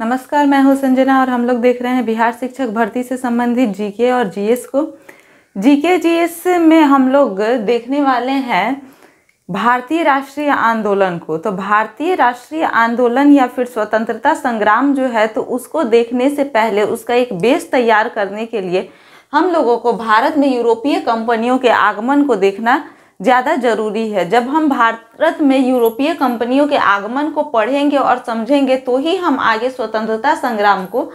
नमस्कार मैं हूं संजना और हम लोग देख रहे हैं बिहार शिक्षक भर्ती से संबंधित जीके और जीएस को जीके जीएस में हम लोग देखने वाले हैं भारतीय राष्ट्रीय आंदोलन को तो भारतीय राष्ट्रीय आंदोलन या फिर स्वतंत्रता संग्राम जो है तो उसको देखने से पहले उसका एक बेस तैयार करने के लिए हम लोगों को भारत में यूरोपीय कंपनियों के आगमन को देखना ज़्यादा जरूरी है जब हम भारत में यूरोपीय कंपनियों के आगमन को पढ़ेंगे और समझेंगे तो ही हम आगे स्वतंत्रता संग्राम को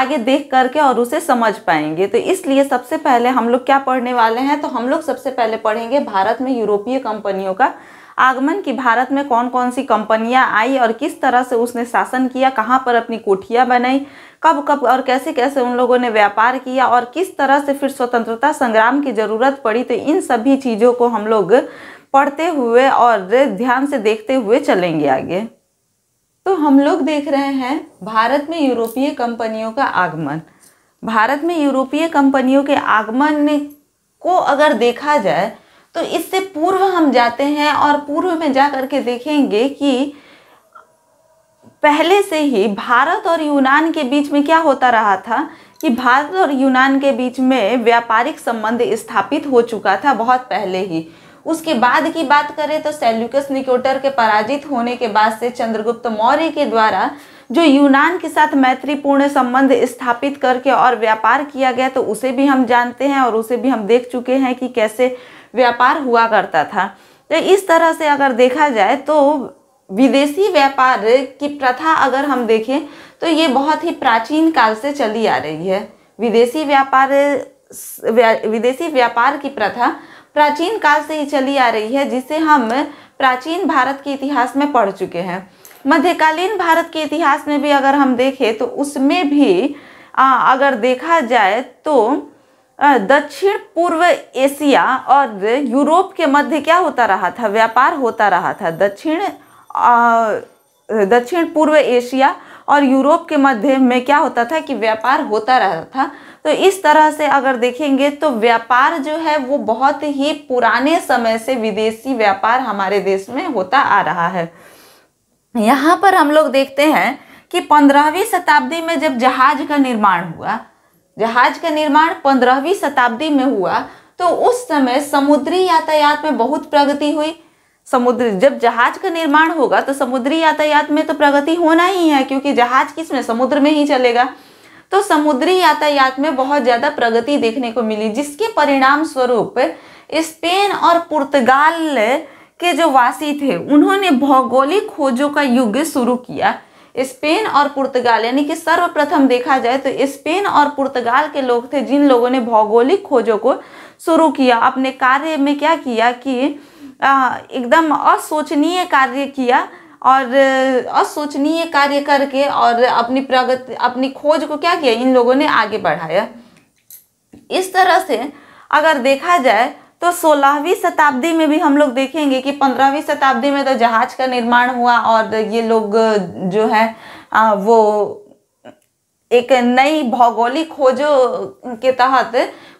आगे देख करके और उसे समझ पाएंगे तो इसलिए सबसे पहले हम लोग क्या पढ़ने वाले हैं तो हम लोग सबसे पहले पढ़ेंगे भारत में यूरोपीय कंपनियों का आगमन की भारत में कौन कौन सी कंपनियां आई और किस तरह से उसने शासन किया कहाँ पर अपनी कोठियाँ बनाई कब कब और कैसे कैसे उन लोगों ने व्यापार किया और किस तरह से फिर स्वतंत्रता संग्राम की ज़रूरत पड़ी तो इन सभी चीज़ों को हम लोग पढ़ते हुए और ध्यान से देखते हुए चलेंगे आगे तो हम लोग देख रहे हैं भारत में यूरोपीय कंपनियों का आगमन भारत में यूरोपीय कंपनियों के आगमन को अगर देखा जाए तो इससे पूर्व हम जाते हैं और पूर्व में जा करके देखेंगे कि पहले से ही भारत और यूनान के बीच में क्या होता रहा था कि भारत और यूनान के बीच में व्यापारिक संबंध स्थापित हो चुका था बहुत पहले ही उसके बाद की बात करें तो सेल्युकस निकोटर के पराजित होने के बाद से चंद्रगुप्त मौर्य के द्वारा जो यूनान के साथ मैत्रीपूर्ण संबंध स्थापित करके और व्यापार किया गया तो उसे भी हम जानते हैं और उसे भी हम देख चुके हैं कि कैसे व्यापार हुआ करता था तो इस तरह से अगर देखा जाए तो विदेशी व्यापार की प्रथा अगर हम देखें तो ये बहुत ही प्राचीन काल से चली आ रही है विदेशी व्यापार विदेशी व्यापार की प्रथा प्राचीन काल से ही चली आ रही है जिसे हम प्राचीन भारत के इतिहास में पढ़ चुके हैं मध्यकालीन भारत के इतिहास में भी अगर हम देखें तो उसमें भी आ, अगर देखा जाए तो दक्षिण पूर्व एशिया और यूरोप के मध्य क्या होता रहा था व्यापार होता रहा था दक्षिण दक्षिण पूर्व एशिया और यूरोप के मध्य में क्या होता था कि व्यापार होता रहा था तो इस तरह से अगर देखेंगे तो व्यापार जो है वो बहुत ही पुराने समय से विदेशी व्यापार हमारे देश में होता आ रहा है यहाँ पर हम लोग देखते हैं कि पंद्रहवीं शताब्दी में जब जहाज का निर्माण हुआ जहाज का निर्माण पंद्रहवीं शताब्दी में हुआ तो उस समय समुद्री यातायात में बहुत प्रगति हुई समुद्र जब जहाज का निर्माण होगा तो समुद्री यातायात में तो प्रगति होना ही है क्योंकि जहाज किस में समुद्र में ही चलेगा तो समुद्री यातायात में बहुत ज़्यादा प्रगति देखने को मिली जिसके परिणाम स्वरूप स्पेन और पुर्तगाल के जो वासी थे उन्होंने भौगोलिक खोजों का युग शुरू किया स्पेन और पुर्तगाल यानी कि सर्वप्रथम देखा जाए तो स्पेन और पुर्तगाल के लोग थे जिन लोगों ने भौगोलिक खोजों को शुरू किया अपने कार्य में क्या किया कि एकदम असोचनीय कार्य किया और असोचनीय कार्य करके और अपनी प्रगति अपनी खोज को क्या किया इन लोगों ने आगे बढ़ाया इस तरह से अगर देखा जाए तो सोलहवीं शताब्दी में भी हम लोग देखेंगे कि पंद्रहवीं शताब्दी में तो जहाज का निर्माण हुआ और ये लोग जो है आ, वो एक नई भौगोलिक खोजों के तहत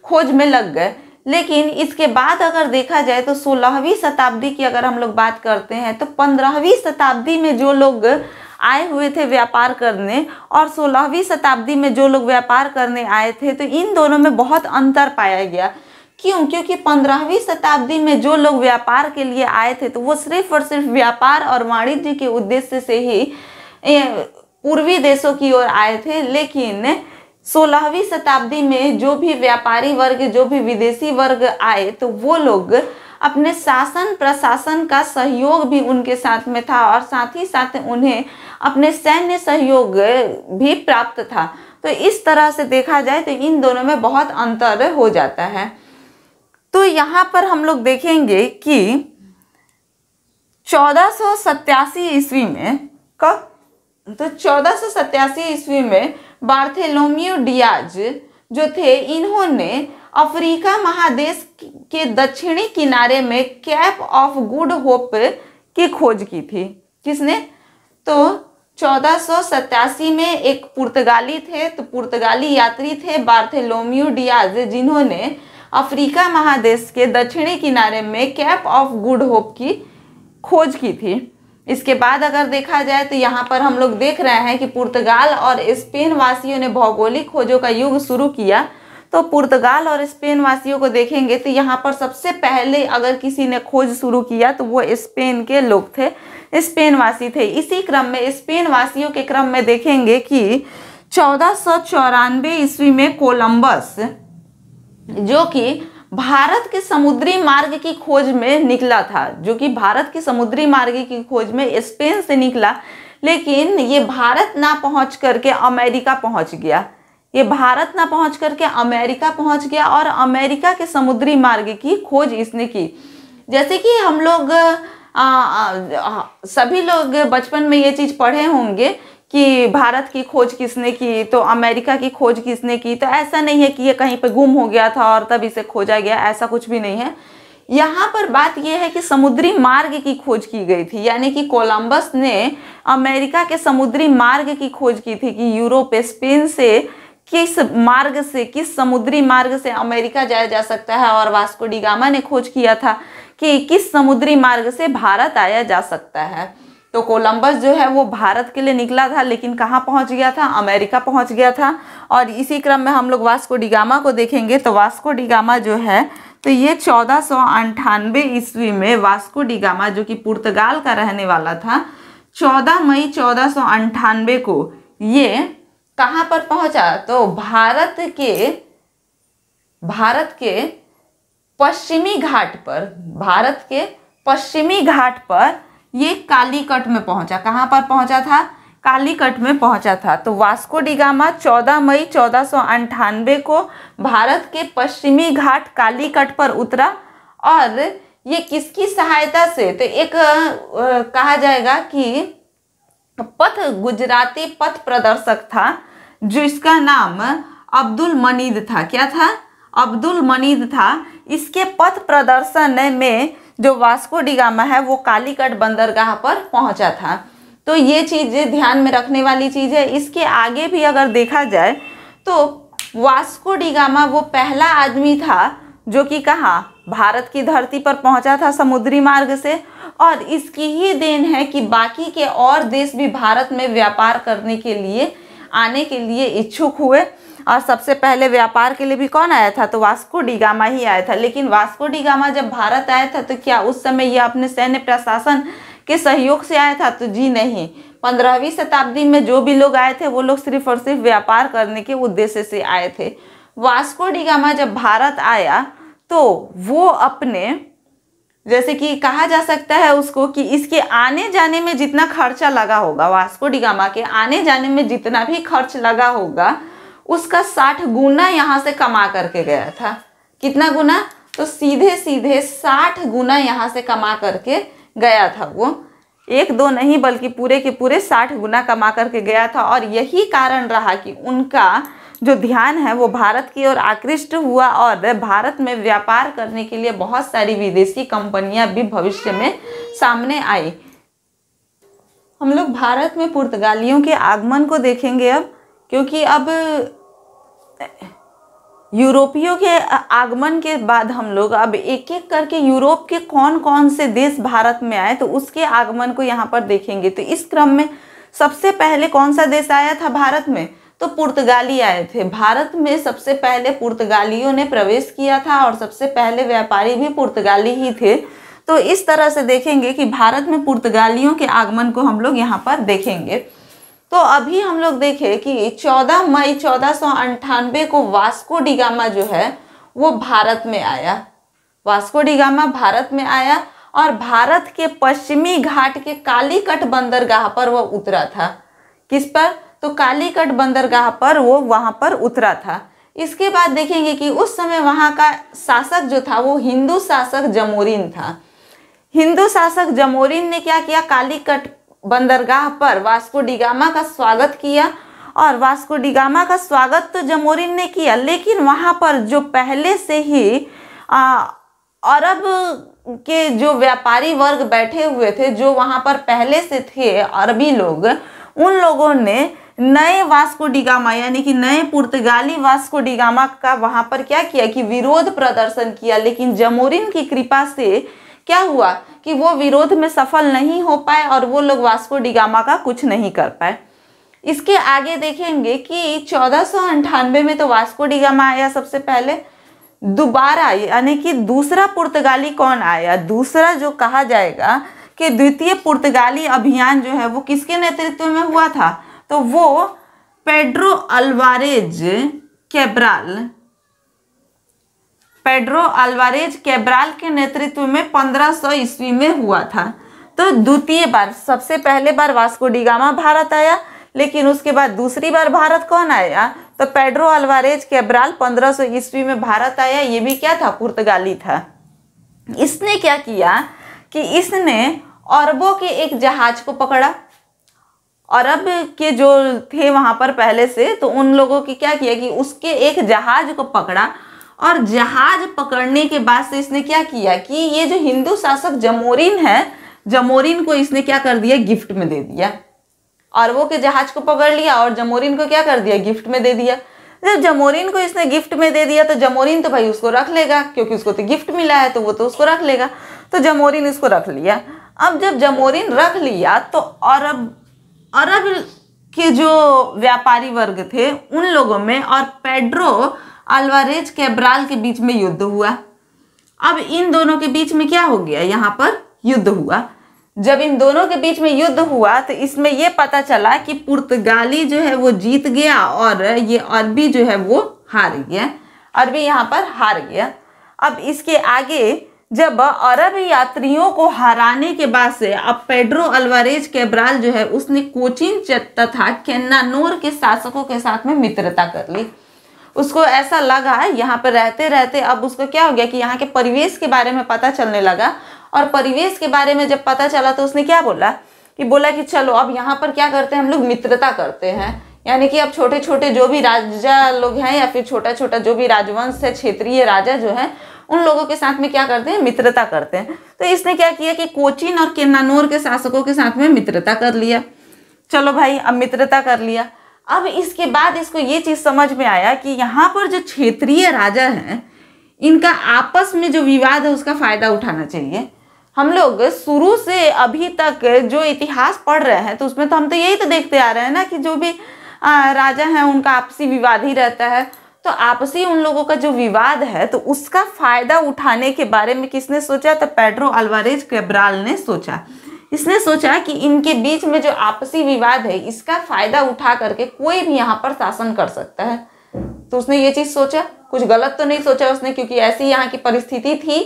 खोज में लग गए लेकिन इसके बाद अगर देखा जाए तो सोलहवीं शताब्दी की अगर हम लोग बात करते हैं तो पंद्रहवीं शताब्दी में जो लोग आए हुए थे व्यापार करने और सोलहवीं शताब्दी में जो लोग व्यापार करने आए थे तो इन दोनों में बहुत अंतर पाया गया क्यों क्योंकि पंद्रहवीं शताब्दी में जो लोग व्यापार के लिए आए थे तो वो सिर्फ और सिर्फ व्यापार और वाणिज्य के उद्देश्य से ही पूर्वी देशों की ओर आए थे लेकिन सोलहवीं शताब्दी में जो भी व्यापारी वर्ग जो भी विदेशी वर्ग आए तो वो लोग अपने शासन प्रशासन का सहयोग भी उनके साथ में था और साथ ही साथ उन्हें अपने सैन्य सहयोग भी प्राप्त था तो इस तरह से देखा जाए तो इन दोनों में बहुत अंतर हो जाता है तो यहाँ पर हम लोग देखेंगे कि चौदह ईस्वी में कब तो चौदह ईस्वी में बार्थेलोम्यू डियाज जो थे इन्होंने अफ्रीका महादेश के दक्षिणी किनारे में कैप ऑफ गुड होप की खोज की थी किसने तो चौदह में एक पुर्तगाली थे तो पुर्तगाली यात्री थे बार्थेलोम्यू डियाज जिन्होंने अफ्रीका महादेश के दक्षिणी किनारे में कैप ऑफ गुड होप की खोज की थी इसके बाद अगर देखा जाए तो यहाँ पर हम लोग देख रहे हैं कि पुर्तगाल और स्पेन वासियों ने भौगोलिक खोजों का युग शुरू किया तो पुर्तगाल और स्पेन वासियों को देखेंगे तो यहाँ पर सबसे पहले अगर किसी ने खोज शुरू किया तो वो स्पेन के लोग थे स्पेन वासी थे इसी क्रम में स्पेन वासियों के क्रम में देखेंगे कि चौदह सौ चौरानवे ईस्वी में कोलंबस जो कि भारत के समुद्री मार्ग की खोज में निकला था जो कि भारत के समुद्री मार्ग की खोज में स्पेन से निकला लेकिन ये भारत ना पहुंच करके अमेरिका पहुंच गया ये भारत ना पहुंच करके अमेरिका पहुंच गया और अमेरिका के समुद्री मार्ग की खोज इसने की जैसे कि हम लोग आ, आ, आ, सभी लोग बचपन में ये चीज़ पढ़े होंगे कि भारत की खोज किसने की तो अमेरिका की खोज किसने की तो ऐसा नहीं है कि ये कहीं पे गुम हो गया था और तब इसे खोजा गया ऐसा कुछ भी नहीं है यहाँ पर बात यह है कि समुद्री मार्ग की खोज की गई थी यानी कि कोलंबस ने अमेरिका के समुद्री मार्ग की खोज की थी कि यूरोप स्पेन से किस मार्ग से किस समुद्री मार्ग से अमेरिका जाया जा सकता है और वास्को डिगामा ने खोज किया था कि किस समुद्री मार्ग से भारत आया जा सकता है तो कोलंबस जो है वो भारत के लिए निकला था लेकिन कहाँ पहुँच गया था अमेरिका पहुँच गया था और इसी क्रम में हम लोग वास्को डिगामा को देखेंगे तो वास्को डिगामा जो है तो ये चौदह सौ अंठानवे ईस्वी में वास्को डिगामा जो कि पुर्तगाल का रहने वाला था चौदह मई चौदह सौ अंठानवे को ये कहाँ पर पहुँचा तो भारत के भारत के पश्चिमी घाट पर भारत के पश्चिमी घाट पर ये कालीकट में पहुंचा कहाँ पर पहुंचा था कालीकट में पहुंचा था तो वास्को डिगामा 14 मई चौदह को भारत के पश्चिमी घाट कालीकट पर उतरा और ये किसकी सहायता से तो एक कहा जाएगा कि पथ गुजराती पथ प्रदर्शक था जिसका नाम अब्दुल मनीद था क्या था अब्दुल मनीद था इसके पथ प्रदर्शन में जो वास्को डिगामा है वो कालीकट बंदरगाह पर पहुंचा था तो ये चीज़ें ध्यान में रखने वाली चीज़ है इसके आगे भी अगर देखा जाए तो वास्को डिगामा वो पहला आदमी था जो कि कहाँ भारत की धरती पर पहुंचा था समुद्री मार्ग से और इसकी ही देन है कि बाकी के और देश भी भारत में व्यापार करने के लिए आने के लिए इच्छुक हुए और सबसे पहले व्यापार के लिए भी कौन आया था तो वास्को डिगामा ही आया था लेकिन वास्को डिगामा जब भारत आया था तो क्या उस समय यह अपने सैन्य प्रशासन के सहयोग से आया था तो जी नहीं पंद्रहवीं शताब्दी में जो भी लोग आए थे वो लोग सिर्फ और सिर्फ व्यापार करने के उद्देश्य से आए थे वास्को डिगामा जब भारत आया तो वो अपने जैसे कि कहा जा सकता है उसको कि इसके आने जाने में जितना खर्चा लगा होगा वास्को डिगामा के आने जाने में जितना भी खर्च लगा होगा उसका साठ गुना यहाँ से कमा करके गया था कितना गुना तो सीधे सीधे साठ गुना यहाँ से कमा करके गया था वो एक दो नहीं बल्कि पूरे के पूरे साठ गुना कमा करके गया था और यही कारण रहा कि उनका जो ध्यान है वो भारत की ओर आकृष्ट हुआ और भारत में व्यापार करने के लिए बहुत सारी विदेशी कंपनियां भी भविष्य में सामने आई हम लोग भारत में पुर्तगालियों के आगमन को देखेंगे अब क्योंकि अब यूरोपियों के आगमन के बाद हम लोग अब एक एक करके यूरोप के कौन कौन से देश भारत में आए तो उसके आगमन को यहाँ पर देखेंगे तो इस क्रम में सबसे पहले कौन सा देश आया था भारत में तो पुर्तगाली आए थे भारत में सबसे पहले पुर्तगालियों ने प्रवेश किया था और सबसे पहले व्यापारी भी पुर्तगाली ही थे तो इस तरह से देखेंगे कि भारत में पुर्तगालियों के आगमन को हम लोग यहाँ पर देखेंगे तो अभी हम लोग देखे कि 14 मई चौदह को वास्को डिगामा जो है वो भारत में आया वास्को डिगामा भारत में आया और भारत के पश्चिमी घाट के कालीकट बंदरगाह पर वो उतरा था किस पर तो कालीकट बंदरगाह पर वो वहाँ पर उतरा था इसके बाद देखेंगे कि उस समय वहाँ का शासक जो था वो हिंदू शासक जमोरिन था हिंदू शासक जमोरिन ने क्या किया कालीकट बंदरगाह पर वास्को डिगामा का स्वागत किया और वास्को डिगामा का स्वागत तो जमोरिन ने किया लेकिन वहाँ पर जो पहले से ही आ, अरब के जो व्यापारी वर्ग बैठे हुए थे जो वहाँ पर पहले से थे अरबी लोग उन लोगों ने नए वास्को डिगामा यानी कि नए पुर्तगाली वास्को डिगामा का वहाँ पर क्या किया कि विरोध प्रदर्शन किया लेकिन जमोरिन की कृपा से क्या हुआ कि वो विरोध में सफल नहीं हो पाए और वो लोग वास्को डिगामा का कुछ नहीं कर पाए इसके आगे देखेंगे कि चौदह में तो वास्को डिगामा आया सबसे पहले दोबारा यानी कि दूसरा पुर्तगाली कौन आया दूसरा जो कहा जाएगा कि द्वितीय पुर्तगाली अभियान जो है वो किसके नेतृत्व में हुआ था तो वो Pedro Alvares Cabral Pedro Alvares Cabral के नेतृत्व में 1500 सौ ईस्वी में हुआ था तो द्वितीय बार सबसे पहले बार वास्को डिगामा भारत आया लेकिन उसके बाद दूसरी बार भारत कौन आया तो पेड्रो अल्वारेज कैब्राल 1500 सौ ईस्वी में भारत आया ये भी क्या था पुर्तगाली था इसने क्या किया कि इसने अरबों के एक जहाज को पकड़ा अरब के जो थे वहाँ पर पहले से तो उन लोगों की क्या किया कि उसके एक जहाज को पकड़ा और जहाज पकड़ने के बाद से इसने क्या किया कि ये जो हिंदू शासक जमोरिन है जमोरिन को इसने क्या कर दिया गिफ्ट में दे दिया और वो के जहाज को पकड़ लिया और जमोरिन को क्या कर दिया गिफ्ट में दे दिया जब जमोरिन को इसने गिफ्ट में दे दिया तो जमोरिन तो भाई उसको रख लेगा क्योंकि उसको तो गिफ्ट मिला है तो वो तो उसको रख लेगा तो जमोरिन इसको रख लिया अब जब जमोरिन रख लिया तो अरब अरब के जो व्यापारी वर्ग थे उन लोगों में और पेड्रो अल्वारेज कैब्राल के बीच में युद्ध हुआ अब इन दोनों के बीच में क्या हो गया यहाँ पर युद्ध हुआ जब इन दोनों के बीच में युद्ध हुआ तो इसमें ये पता चला कि पुर्तगाली जो है वो जीत गया और ये अरबी जो है वो हार गया अरबी यहाँ पर हार गया अब इसके आगे जब अरब यात्रियों को हराने के बाद से अब पेड्रो अल्वारेज कैब्राल जो है उसने कोचिन तथा केन्नानोर के शासकों के साथ में मित्रता कर ली उसको ऐसा लगा यहाँ पर रहते रहते अब उसको क्या हो गया कि यहाँ के परिवेश के बारे में पता चलने लगा और परिवेश के बारे में जब पता चला तो उसने क्या बोला कि बोला कि चलो अब यहाँ पर क्या करते हैं हम लोग मित्रता करते हैं यानी कि अब छोटे छोटे जो भी राजा लोग हैं या फिर छोटा छोटा जो भी राजवंश है क्षेत्रीय राजा जो है उन लोगों के साथ में क्या करते हैं मित्रता करते हैं तो इसने क्या किया कि कोचिन और किन्नानोर के शासकों के साथ में मित्रता कर लिया चलो भाई अब मित्रता कर लिया अब इसके बाद इसको ये चीज़ समझ में आया कि यहाँ पर जो क्षेत्रीय राजा हैं इनका आपस में जो विवाद है उसका फ़ायदा उठाना चाहिए हम लोग शुरू से अभी तक जो इतिहास पढ़ रहे हैं तो उसमें तो हम तो यही तो देखते आ रहे हैं ना कि जो भी राजा हैं उनका आपसी विवाद ही रहता है तो आपसी उन लोगों का जो विवाद है तो उसका फ़ायदा उठाने के बारे में किसने सोचा तो पेड्रो अलवारेज कैब्राल ने सोचा इसने सोचा कि इनके बीच में जो आपसी विवाद है इसका फायदा उठा करके कोई भी यहाँ पर शासन कर सकता है तो उसने ये चीज़ सोचा कुछ गलत तो नहीं सोचा उसने क्योंकि ऐसी यहाँ की परिस्थिति थी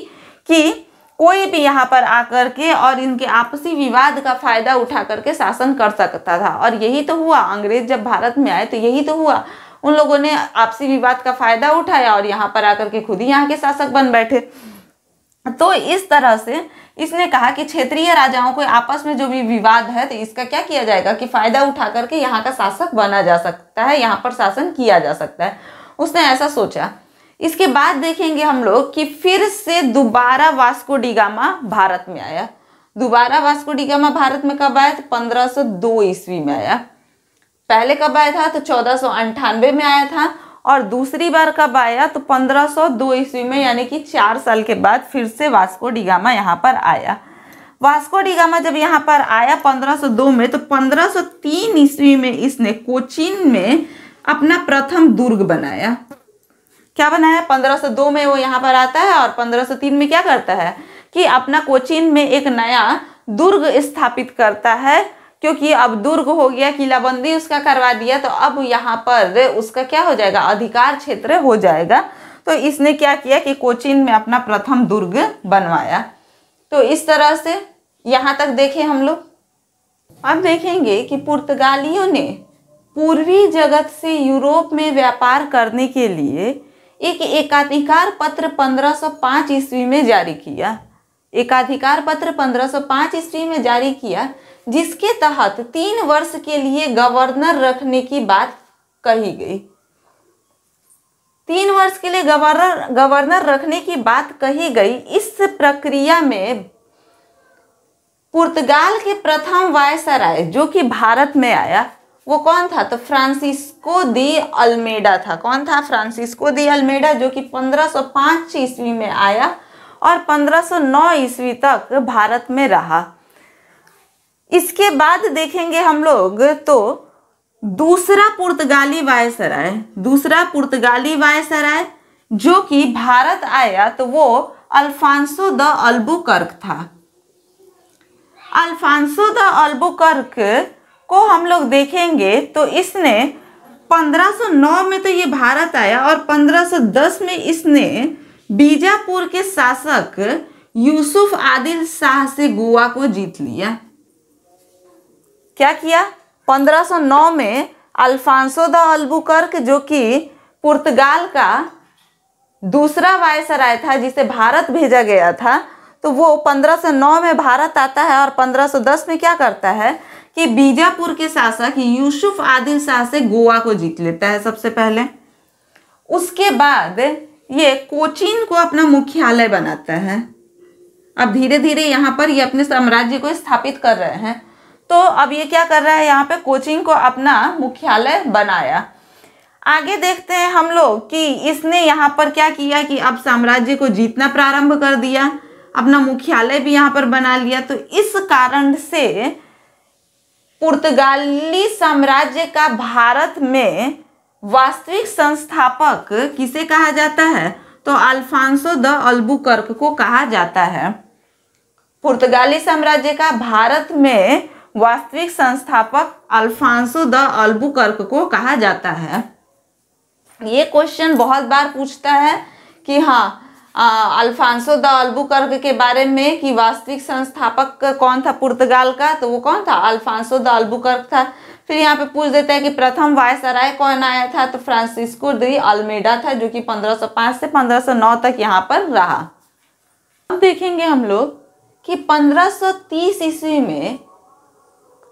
कि कोई भी यहाँ पर आकर के और इनके आपसी विवाद का फायदा उठा करके शासन कर सकता था और यही तो हुआ अंग्रेज जब भारत में आए तो यही तो हुआ उन लोगों ने आपसी विवाद का फायदा उठाया और यहाँ पर आकर के खुद ही यहाँ के शासक बन बैठे तो इस तरह से इसने कहा कि क्षेत्रीय राजाओं को आपस में जो भी विवाद है तो इसका क्या किया जाएगा कि फायदा उठा करके यहाँ का शासक बना जा सकता है यहाँ पर शासन किया जा सकता है उसने ऐसा सोचा इसके बाद देखेंगे हम लोग कि फिर से दोबारा वास्को डिगामा भारत में आया दोबारा वास्को डिगामा भारत में कब आया तो पंद्रह ईस्वी में आया पहले कब आया था तो चौदह में आया था और दूसरी बार कब आया तो 1502 ईस्वी में यानी कि चार साल के बाद फिर से वास्को डिगामा यहाँ पर आया वास्को डिगामा जब यहाँ पर आया 1502 में तो 1503 ईस्वी में इसने कोचीन में अपना प्रथम दुर्ग बनाया क्या बनाया 1502 में वो यहाँ पर आता है और 1503 में क्या करता है कि अपना कोचीन में एक नया दुर्ग स्थापित करता है क्योंकि अब दुर्ग हो गया किलाबंदी उसका करवा दिया तो अब यहाँ पर उसका क्या हो जाएगा अधिकार क्षेत्र हो जाएगा तो इसने क्या किया कि कोचिन में अपना प्रथम दुर्ग बनवाया तो इस तरह से यहाँ तक देखें हम लोग अब देखेंगे कि पुर्तगालियों ने पूर्वी जगत से यूरोप में व्यापार करने के लिए एक एकाधिकार पत्र 1505 ईस्वी में जारी किया एकाधिकार पत्र 1505 ईस्वी में जारी किया जिसके तहत तीन वर्ष के लिए गवर्नर रखने की बात कही गई तीन वर्ष के लिए गवर्नर गवर्नर रखने की बात कही गई इस प्रक्रिया में पुर्तगाल के प्रथम वायसराय जो कि भारत में आया वो कौन था तो फ्रांसिस्को दी अल्मेडा था कौन था फ्रांसिस्को दी अल्मेडा जो कि 1505 ईस्वी में आया और 1509 ईस्वी तक भारत में रहा इसके बाद देखेंगे हम लोग तो दूसरा पुर्तगाली वायसराय दूसरा पुर्तगाली वायसराय जो कि भारत आया तो वो अल्फांसो द अल्बुकर्क था अल्फांसो द अल्बुकर्क को हम लोग देखेंगे तो इसने 1509 में तो ये भारत आया और 1510 में इसने बीजापुर के शासक यूसुफ आदिल शाह से गोवा को जीत लिया क्या किया 1509 में अल्फांसो द अल्बुकर्क जो कि पुर्तगाल का दूसरा वायसराय था जिसे भारत भेजा गया था तो वो 1509 में भारत आता है और 1510 में क्या करता है कि बीजापुर के शासक यूसुफ आदिल शाह से गोवा को जीत लेता है सबसे पहले उसके बाद ये कोचीन को अपना मुख्यालय बनाता है अब धीरे धीरे यहाँ पर ये अपने साम्राज्य को स्थापित कर रहे हैं तो अब ये क्या कर रहा है यहाँ पे कोचिंग को अपना मुख्यालय बनाया आगे देखते हैं हम लोग कि इसने यहाँ पर क्या किया कि अब साम्राज्य को जीतना प्रारंभ कर दिया अपना मुख्यालय भी यहाँ पर बना लिया तो इस कारण से पुर्तगाली साम्राज्य का भारत में वास्तविक संस्थापक किसे कहा जाता है तो अल्फांसो द अल्बुकर्क को कहा जाता है पुर्तगाली साम्राज्य का भारत में वास्तविक संस्थापक अल्फांसो द अल्बुकर्क को कहा जाता है ये क्वेश्चन बहुत बार पूछता है कि हाँ अल्फांसो द अल्बुकर्क के बारे में कि वास्तविक संस्थापक कौन था पुर्तगाल का तो वो कौन था अल्फांसो द अल्बुकर्क था फिर यहाँ पे पूछ देता है कि प्रथम वायसराय कौन आया था तो फ्रांसिस्को दी अल्मेडा था जो कि 1505 से 1509 तक यहाँ पर रहा अब देखेंगे हम लोग कि 1530 ईस्वी में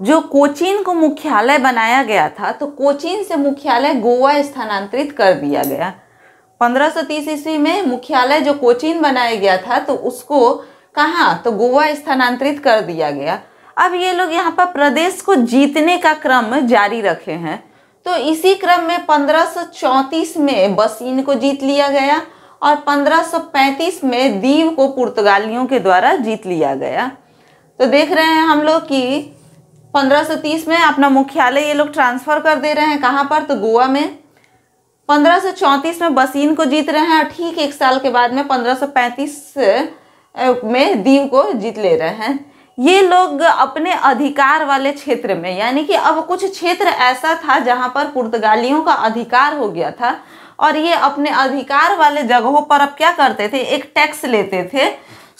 जो कोचीन को मुख्यालय बनाया गया था तो कोचीन से मुख्यालय गोवा स्थानांतरित कर दिया गया 1530 ईस्वी में मुख्यालय जो कोचीन बनाया गया था तो उसको कहाँ तो गोवा स्थानांतरित कर दिया गया अब ये लोग यहाँ पर प्रदेश को जीतने का क्रम जारी रखे हैं तो इसी क्रम में 1534 में बसीन को जीत लिया गया और 1535 में दीव को पुर्तगालियों के द्वारा जीत लिया गया तो देख रहे हैं हम लोग कि पंद्रह सौ तीस में अपना मुख्यालय ये लोग ट्रांसफ़र कर दे रहे हैं कहाँ पर तो गोवा में पंद्रह सौ चौंतीस में बसीन को जीत रहे हैं और ठीक एक साल के बाद में पंद्रह सौ पैंतीस में दीव को जीत ले रहे हैं ये लोग अपने अधिकार वाले क्षेत्र में यानी कि अब कुछ क्षेत्र ऐसा था जहाँ पर पुर्तगालियों का अधिकार हो गया था और ये अपने अधिकार वाले जगहों पर अब क्या करते थे एक टैक्स लेते थे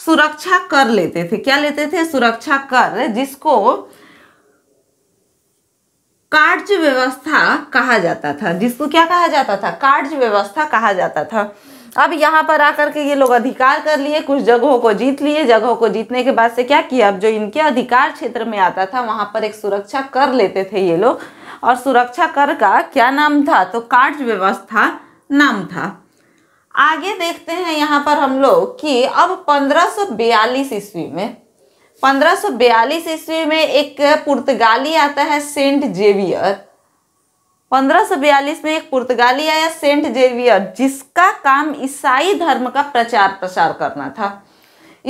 सुरक्षा कर लेते थे क्या लेते थे सुरक्षा कर जिसको कार्य व्यवस्था कहा जाता था जिसको क्या कहा जाता था कार्य व्यवस्था कहा जाता था अब यहाँ पर आकर के ये लोग अधिकार कर लिए कुछ जगहों को जीत लिए जगहों को जीतने के बाद से क्या किया अब जो इनके अधिकार क्षेत्र में आता था वहाँ पर एक सुरक्षा कर लेते थे ये लोग और सुरक्षा कर का क्या नाम था तो कार्य व्यवस्था नाम था आगे देखते हैं यहाँ पर हम लोग कि अब बयालीस ईस्वी में 1542 ईस्वी में एक पुर्तगाली आता है सेंट जेवियर 1542 में एक पुर्तगाली आया सेंट जेवियर जिसका काम ईसाई धर्म का प्रचार प्रसार करना था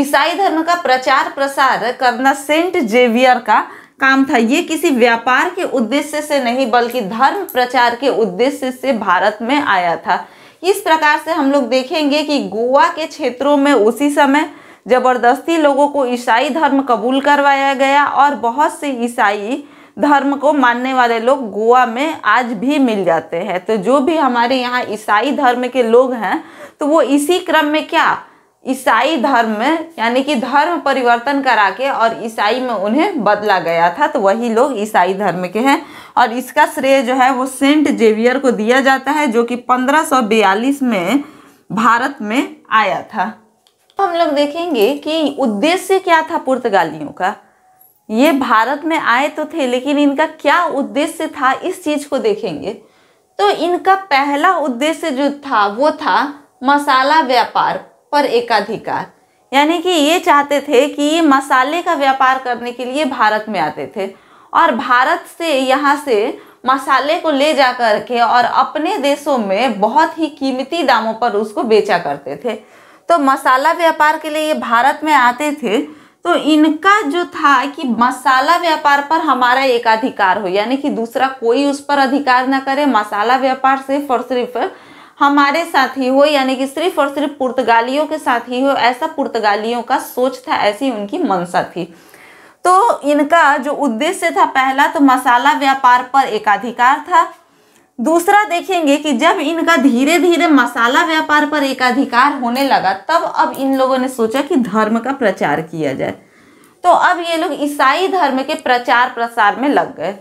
ईसाई धर्म का प्रचार प्रसार करना सेंट जेवियर का काम था ये किसी व्यापार के उद्देश्य से नहीं बल्कि धर्म प्रचार के उद्देश्य से भारत में आया था इस प्रकार से हम लोग देखेंगे कि गोवा के क्षेत्रों में उसी समय जबरदस्ती लोगों को ईसाई धर्म कबूल करवाया गया और बहुत से ईसाई धर्म को मानने वाले लोग गोवा में आज भी मिल जाते हैं तो जो भी हमारे यहाँ ईसाई धर्म के लोग हैं तो वो इसी क्रम में क्या ईसाई धर्म में यानी कि धर्म परिवर्तन करा के और ईसाई में उन्हें बदला गया था तो वही लोग ईसाई धर्म के हैं और इसका श्रेय जो है वो सेंट जेवियर को दिया जाता है जो कि 1542 में भारत में आया था तो हम लोग देखेंगे कि उद्देश्य क्या था पुर्तगालियों का ये भारत में आए तो थे लेकिन इनका क्या उद्देश्य था इस चीज़ को देखेंगे तो इनका पहला उद्देश्य जो था वो था मसाला व्यापार पर एकाधिकार यानी कि ये चाहते थे कि ये मसाले का व्यापार करने के लिए भारत में आते थे और भारत से यहाँ से मसाले को ले जा कर के और अपने देशों में बहुत ही कीमती दामों पर उसको बेचा करते थे तो मसाला व्यापार के लिए ये भारत में आते थे तो इनका जो था कि मसाला व्यापार पर हमारा एक अधिकार हो यानी कि दूसरा कोई उस पर अधिकार ना करे मसाला व्यापार सिर्फ और सिर्फ हमारे साथ ही हो यानी कि सिर्फ और सिर्फ पुर्तगालियों के साथ ही हो ऐसा पुर्तगालियों का सोच था ऐसी उनकी मनसा थी तो इनका जो उद्देश्य था पहला तो मसाला व्यापार पर एकाधिकार था दूसरा देखेंगे कि जब इनका धीरे धीरे मसाला व्यापार पर एकाधिकार होने लगा तब अब इन लोगों ने सोचा कि धर्म का प्रचार किया जाए तो अब ये लोग ईसाई धर्म के प्रचार प्रसार में लग गए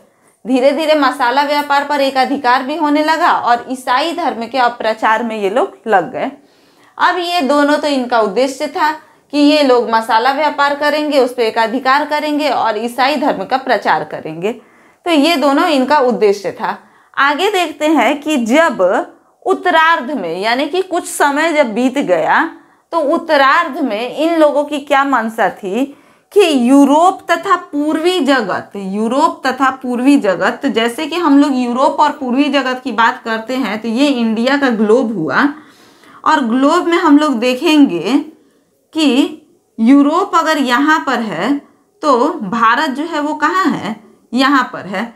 धीरे धीरे मसाला व्यापार पर एकाधिकार भी होने लगा और ईसाई धर्म के अप्रचार में ये लोग लग गए अब ये दोनों तो इनका उद्देश्य था कि ये लोग मसाला व्यापार करेंगे उस पर एकाधिकार करेंगे और ईसाई धर्म का प्रचार करेंगे तो ये दोनों इनका उद्देश्य था आगे देखते हैं कि जब उत्तरार्ध में यानी कि कुछ समय जब बीत गया तो उत्तरार्ध में इन लोगों की क्या मानसा थी कि यूरोप तथा पूर्वी जगत यूरोप तथा पूर्वी जगत तो जैसे कि हम लोग यूरोप और पूर्वी जगत की बात करते हैं तो ये इंडिया का ग्लोब हुआ और ग्लोब में हम लोग देखेंगे कि यूरोप अगर यहाँ पर है तो भारत जो है वो कहाँ है यहाँ पर है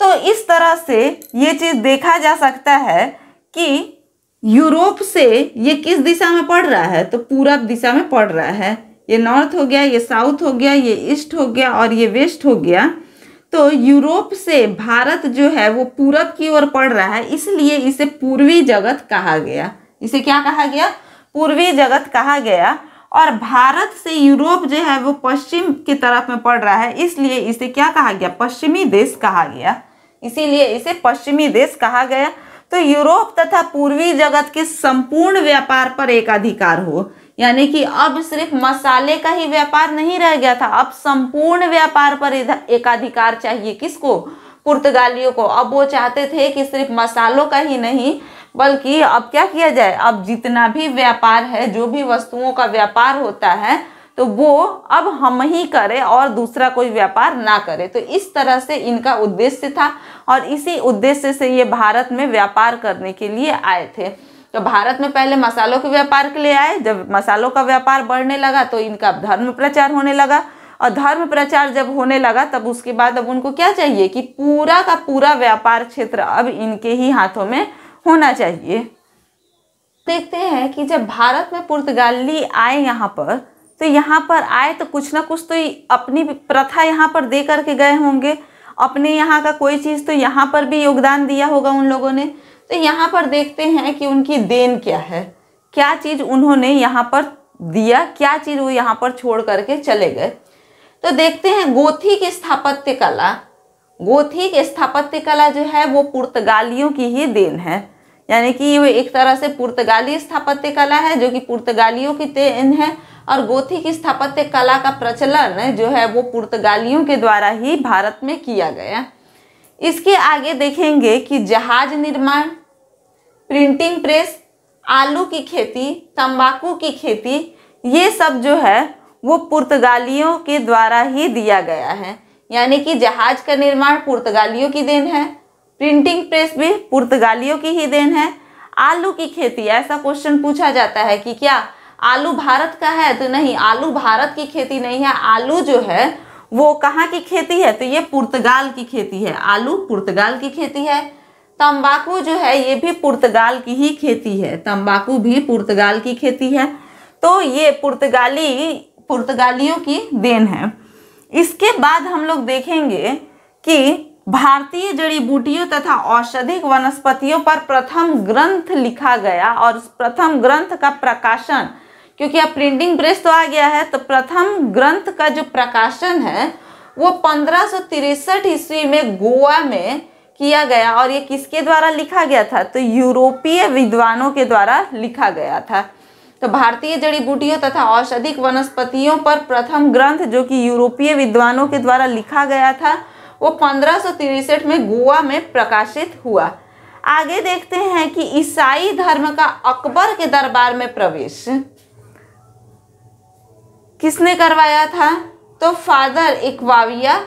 तो इस तरह से ये चीज़ देखा जा सकता है कि यूरोप से ये किस दिशा में पड़ रहा है तो पूरब दिशा में पड़ रहा है ये नॉर्थ हो गया ये साउथ हो गया ये ईस्ट हो गया और ये वेस्ट हो गया तो यूरोप से भारत जो है वो पूरब की ओर पड़ रहा है इसलिए इसे पूर्वी जगत कहा गया इसे क्या कहा गया पूर्वी जगत कहा गया और भारत से यूरोप जो है वो पश्चिम की तरफ में पड़ रहा है इसलिए इसे क्या कहा गया पश्चिमी देश कहा गया इसीलिए इसे पश्चिमी देश कहा गया तो यूरोप तथा पूर्वी जगत के संपूर्ण व्यापार पर एक अधिकार हो यानी कि अब सिर्फ मसाले का ही व्यापार नहीं रह गया था अब संपूर्ण व्यापार पर एकाधिकार चाहिए किसको पुर्तगालियों को अब वो चाहते थे कि सिर्फ मसालों का ही नहीं बल्कि अब क्या किया जाए अब जितना भी व्यापार है जो भी वस्तुओं का व्यापार होता है तो वो अब हम ही करें और दूसरा कोई व्यापार ना करे तो इस तरह से इनका उद्देश्य था और इसी उद्देश्य से ये भारत में व्यापार करने के लिए आए थे तो भारत में पहले मसालों के व्यापार के लिए आए जब मसालों का व्यापार बढ़ने लगा तो इनका धर्म प्रचार होने लगा और धर्म प्रचार जब होने लगा तब उसके बाद अब उनको क्या चाहिए कि पूरा का पूरा व्यापार क्षेत्र अब इनके ही हाथों में होना चाहिए देखते हैं कि जब भारत में पुर्तगाली आए यहाँ पर तो यहाँ पर आए तो कुछ ना कुछ तो अपनी प्रथा यहाँ पर दे करके गए होंगे अपने यहाँ का कोई चीज़ तो यहाँ पर भी योगदान दिया होगा उन लोगों ने तो यहाँ पर देखते हैं कि उनकी देन क्या है क्या चीज़ उन्होंने यहाँ पर दिया क्या चीज़ वो यहाँ पर छोड़ करके चले गए तो देखते हैं गोथी की स्थापत्य कला गोथी की स्थापत्य कला जो है वो पुर्तगालियों की ही देन है यानी कि वो एक तरह से पुर्तगाली स्थापत्य कला है जो कि पुर्तगालियों की देन है और गोथिक स्थापत्य कला का प्रचलन जो है वो पुर्तगालियों के द्वारा ही भारत में किया गया इसके आगे देखेंगे कि जहाज निर्माण प्रिंटिंग प्रेस आलू की खेती तंबाकू की खेती ये सब जो है वो पुर्तगालियों के द्वारा ही दिया गया है यानी कि जहाज का निर्माण पुर्तगालियों की देन है प्रिंटिंग प्रेस भी पुर्तगालियों की ही देन है आलू की खेती ऐसा क्वेश्चन पूछा जाता है कि क्या आलू भारत का है तो नहीं आलू भारत की खेती नहीं है आलू जो है वो कहाँ की खेती है तो ये पुर्तगाल की खेती है आलू पुर्तगाल की खेती है तंबाकू जो है ये भी पुर्तगाल की ही खेती है तंबाकू भी पुर्तगाल की खेती है तो ये पुर्तगाली पुर्तगालियों की देन है इसके बाद हम लोग देखेंगे कि भारतीय जड़ी बूटियों तथा औषधिक वनस्पतियों पर प्रथम ग्रंथ लिखा गया और प्रथम ग्रंथ का प्रकाशन क्योंकि अब प्रिंटिंग प्रेस तो आ गया है तो प्रथम ग्रंथ का जो प्रकाशन है वो पंद्रह सौ तिरसठ ईस्वी में गोवा में किया गया और ये किसके द्वारा लिखा गया था तो यूरोपीय विद्वानों के द्वारा लिखा गया था तो भारतीय जड़ी बूटियों तथा औषधिक वनस्पतियों पर प्रथम ग्रंथ जो कि यूरोपीय विद्वानों के द्वारा लिखा गया था वो पंद्रह में गोवा में प्रकाशित हुआ आगे देखते हैं कि ईसाई धर्म का अकबर के दरबार में प्रवेश किसने करवाया था तो फादर इकवाविया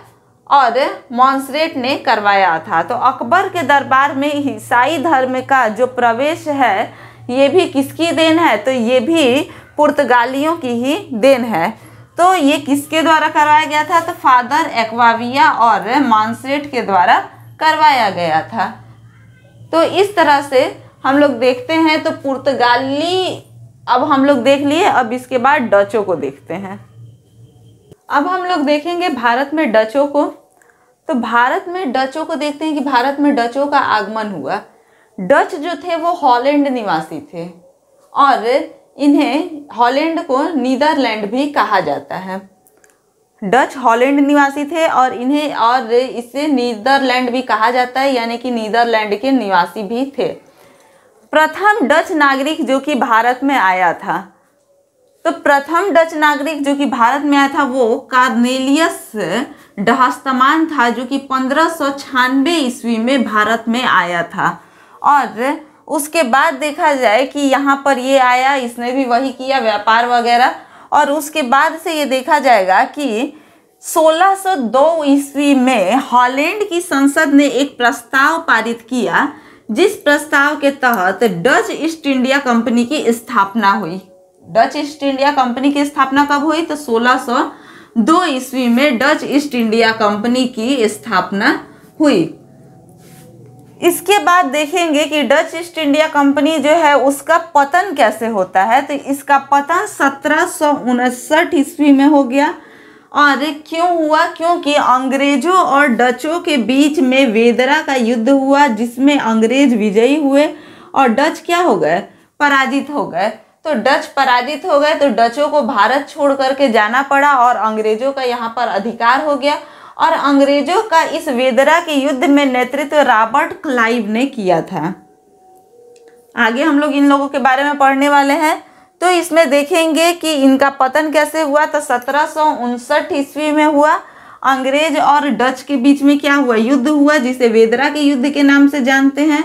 और मॉन्सरेट ने करवाया था तो अकबर के दरबार में ईसाई धर्म का जो प्रवेश है ये भी किसकी देन है तो ये भी पुर्तगालियों की ही देन है तो ये किसके द्वारा करवाया गया था तो फादर एक्वाविया और मानसरेट के द्वारा करवाया गया था तो इस तरह से हम लोग देखते हैं तो पुर्तगाली अब हम लोग देख लिए अब इसके बाद डचों को देखते हैं अब हम लोग देखेंगे भारत में डचों को तो भारत में डचों को देखते हैं कि भारत में डचों का आगमन हुआ डच जो थे वो हॉलैंड निवासी थे और इन्हें हॉलैंड को नीदरलैंड भी कहा जाता है डच हॉलैंड निवासी थे और इन्हें और इसे नीदरलैंड भी कहा जाता है यानी कि नीदरलैंड के निवासी भी थे प्रथम डच नागरिक जो कि भारत में आया था तो प्रथम डच नागरिक जो कि भारत में आया था वो कार्नेलियस डहस्तमान था जो कि पंद्रह ईस्वी में भारत में आया था और उसके बाद देखा जाए कि यहाँ पर ये आया इसने भी वही किया व्यापार वगैरह और उसके बाद से ये देखा जाएगा कि 1602 ईस्वी में हॉलैंड की संसद ने एक प्रस्ताव पारित किया जिस प्रस्ताव के तहत डच ईस्ट इंडिया कंपनी की स्थापना हुई डच ईस्ट इंडिया कंपनी की स्थापना कब हुई तो 1602 ईस्वी में डच ईस्ट इंडिया कंपनी की स्थापना हुई इसके बाद देखेंगे कि डच ईस्ट इंडिया कंपनी जो है उसका पतन कैसे होता है तो इसका पतन सत्रह ईस्वी में हो गया और क्यों हुआ क्योंकि अंग्रेजों और डचों के बीच में वेदरा का युद्ध हुआ जिसमें अंग्रेज विजयी हुए और डच क्या हो गए पराजित हो गए तो डच पराजित हो गए तो डचों को भारत छोड़ करके जाना पड़ा और अंग्रेजों का यहाँ पर अधिकार हो गया और अंग्रेजों का इस वेदरा के युद्ध में नेतृत्व रॉबर्ट क्लाइव ने किया था आगे हम लोग इन लोगों के बारे में पढ़ने वाले हैं तो इसमें देखेंगे कि इनका पतन कैसे हुआ तो सत्रह ईस्वी में हुआ अंग्रेज और डच के बीच में क्या हुआ युद्ध हुआ जिसे वेदरा के युद्ध के नाम से जानते हैं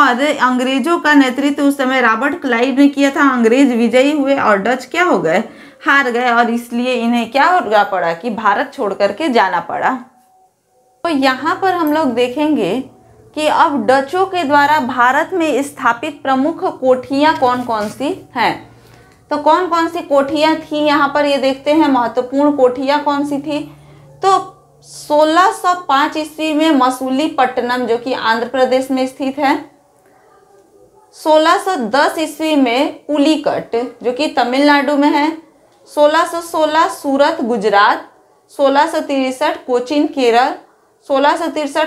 और अंग्रेजों का नेतृत्व उस समय रॉबर्ट क्लाइव ने किया था अंग्रेज विजयी हुए और डच क्या हो गए हार गए और इसलिए इन्हें क्या होगा पड़ा कि भारत छोड़ करके जाना पड़ा तो यहाँ पर हम लोग देखेंगे कि अब डचों के द्वारा भारत में स्थापित प्रमुख कोठियाँ कौन कौन सी हैं तो कौन कौन सी कोठियाँ थी यहाँ पर ये देखते हैं महत्वपूर्ण कोठियाँ कौन सी थी तो 1605 ईस्वी में मसूली पट्टनम जो कि आंध्र प्रदेश में स्थित है 1610 ईस्वी में पुलिकट जो कि तमिलनाडु में है 1616 सूरत गुजरात सोलह कोचीन केरल सोलह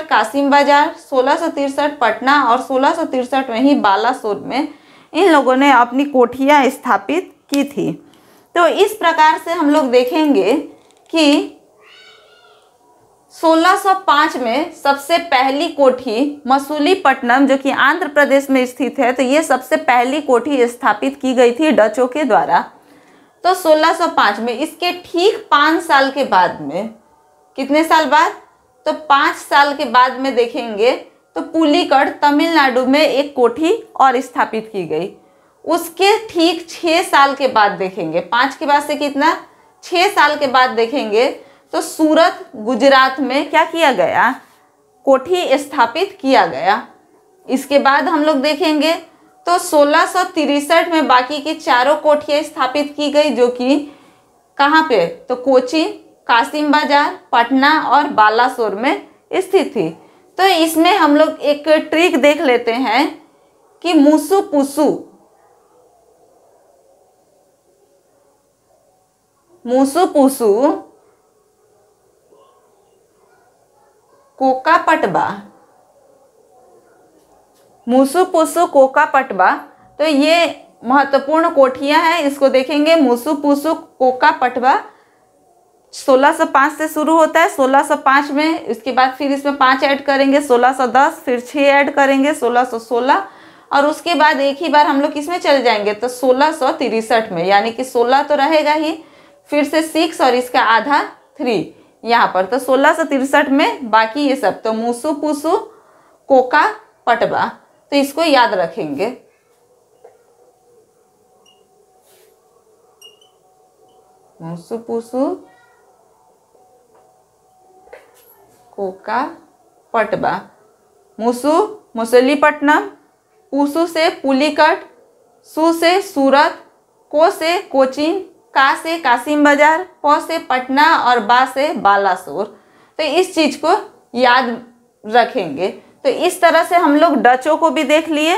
कासिम बाजार सोलह पटना और सोलह वहीं बालासोर में इन लोगों ने अपनी कोठियाँ स्थापित की थी तो इस प्रकार से हम लोग देखेंगे कि 1605 में सबसे पहली कोठी पट्टनम जो कि आंध्र प्रदेश में स्थित है तो ये सबसे पहली कोठी स्थापित की गई थी डचों के द्वारा तो 1605 में इसके ठीक पाँच साल के बाद में कितने साल बाद तो पाँच साल के बाद में देखेंगे तो पुलिकड़ तमिलनाडु में एक कोठी और स्थापित की गई उसके ठीक छः साल के बाद देखेंगे पाँच के बाद से कितना छः साल के बाद देखेंगे तो सूरत गुजरात में क्या किया गया कोठी स्थापित किया गया इसके बाद हम लोग देखेंगे तो सोलह में बाकी की चारों कोठियाँ स्थापित की गई जो कि कहाँ पे तो कोची कासिम बाजार पटना और बालासोर में स्थित थी तो इसमें हम लोग एक ट्रिक देख लेते हैं कि मूसु पुसु मूसु पुसु कोका पटबा मूसु पुसु कोका पटवा तो ये महत्वपूर्ण कोठियाँ हैं इसको देखेंगे मूसु पुसु कोका पटवा 1605 से शुरू होता है 1605 में इसके बाद फिर इसमें पाँच ऐड करेंगे 1610 फिर छः ऐड करेंगे 1616 और उसके बाद एक ही बार हम लोग किसमें चले जाएंगे तो सोलह में यानी कि 16 तो रहेगा ही फिर से सिक्स और इसका आधा थ्री यहाँ पर तो सोलह में बाकी ये सब तो मूसु पुसु कोका पटवा तो इसको याद रखेंगे मुसुपुसु कोका पटबा मुसु मुसलीपट्टनम पुसु से पुलिकट सु से सूरत को से कोचिन का से कासिम बाजार प से पटना और बा से बालासोर तो इस चीज़ को याद रखेंगे तो इस तरह से हम लोग डचों को भी देख लिए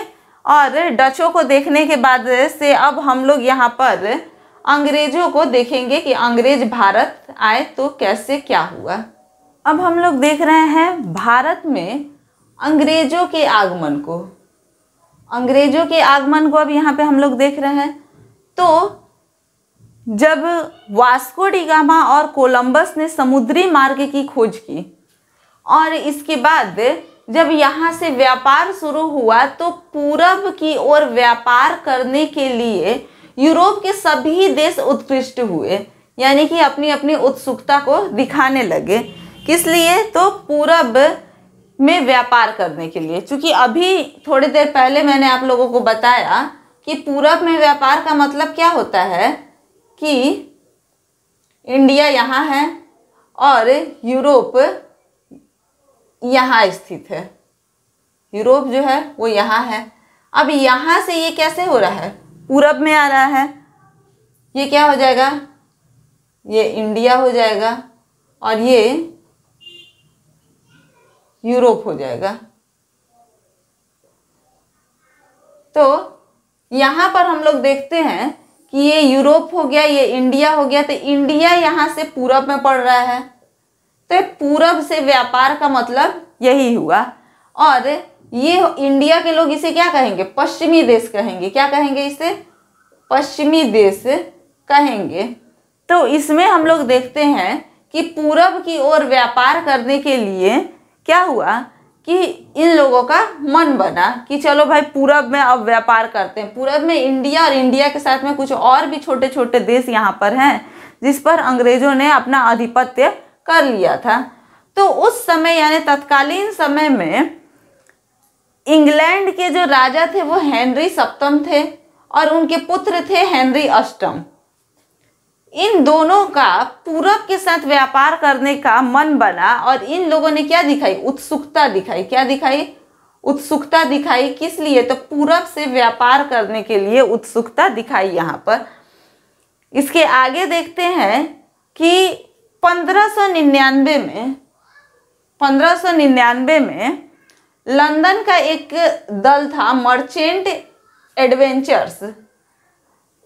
और डचों को देखने के बाद से अब हम लोग यहाँ पर अंग्रेजों को देखेंगे कि अंग्रेज भारत आए तो कैसे क्या हुआ अब हम लोग देख रहे हैं भारत में अंग्रेजों के आगमन को अंग्रेजों के आगमन को अब यहाँ पे हम लोग देख रहे हैं तो जब वास्को डिगामा और कोलंबस ने समुद्री मार्ग की खोज की और इसके बाद जब यहाँ से व्यापार शुरू हुआ तो पूरब की ओर व्यापार करने के लिए यूरोप के सभी देश उत्कृष्ट हुए यानी कि अपनी अपनी उत्सुकता को दिखाने लगे किस लिए तो पूरब में व्यापार करने के लिए क्योंकि अभी थोड़ी देर पहले मैंने आप लोगों को बताया कि पूरब में व्यापार का मतलब क्या होता है कि इंडिया यहाँ है और यूरोप यहाँ स्थित है यूरोप जो है वो यहाँ है अब यहाँ से ये कैसे हो रहा है पूरब में आ रहा है ये क्या हो जाएगा ये इंडिया हो जाएगा और ये यूरोप हो जाएगा तो यहाँ पर हम लोग देखते हैं कि ये यूरोप हो गया ये इंडिया हो गया तो इंडिया यहाँ से पूरब में पड़ रहा है तो पूरब से व्यापार का मतलब यही हुआ और ये इंडिया के लोग इसे क्या कहेंगे पश्चिमी देश कहेंगे क्या कहेंगे इसे पश्चिमी देश कहेंगे तो इसमें हम लोग देखते हैं कि पूरब की ओर व्यापार करने के लिए क्या हुआ कि इन लोगों का मन बना कि चलो भाई पूरब में अब व्यापार करते हैं पूरब में इंडिया और इंडिया के साथ में कुछ और भी छोटे छोटे देश यहाँ पर हैं जिस पर अंग्रेजों ने अपना आधिपत्य कर लिया था तो उस समय यानी तत्कालीन समय में इंग्लैंड के जो राजा थे वो हेनरी सप्तम थे और उनके पुत्र थे हेनरी अष्टम इन दोनों का पूरब के साथ व्यापार करने का मन बना और इन लोगों ने क्या दिखाई उत्सुकता दिखाई क्या दिखाई उत्सुकता दिखाई किस लिए तो पूरब से व्यापार करने के लिए उत्सुकता दिखाई यहाँ पर इसके आगे देखते हैं कि 1599 में 1599 में लंदन का एक दल था मर्चेंट एडवेंचर्स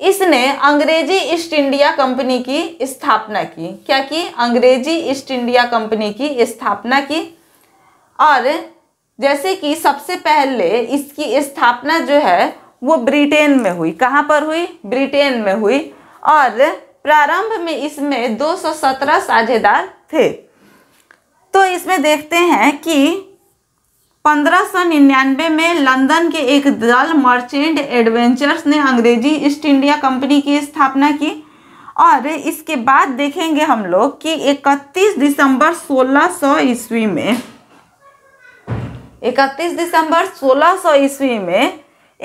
इसने अंग्रेजी ईस्ट इंडिया कंपनी की स्थापना की क्या की अंग्रेजी ईस्ट इंडिया कंपनी की स्थापना की और जैसे कि सबसे पहले इसकी स्थापना जो है वो ब्रिटेन में हुई कहाँ पर हुई ब्रिटेन में हुई और प्रारंभ में इसमें 217 साझेदार थे तो इसमें देखते हैं कि 1599 में लंदन के एक दल मर्चेंट एडवेंचर्स ने अंग्रेजी ईस्ट इंडिया कंपनी की स्थापना की और इसके बाद देखेंगे हम लोग कि 31 दिसंबर 1600 ईस्वी में 31 दिसंबर 1600 ईस्वी में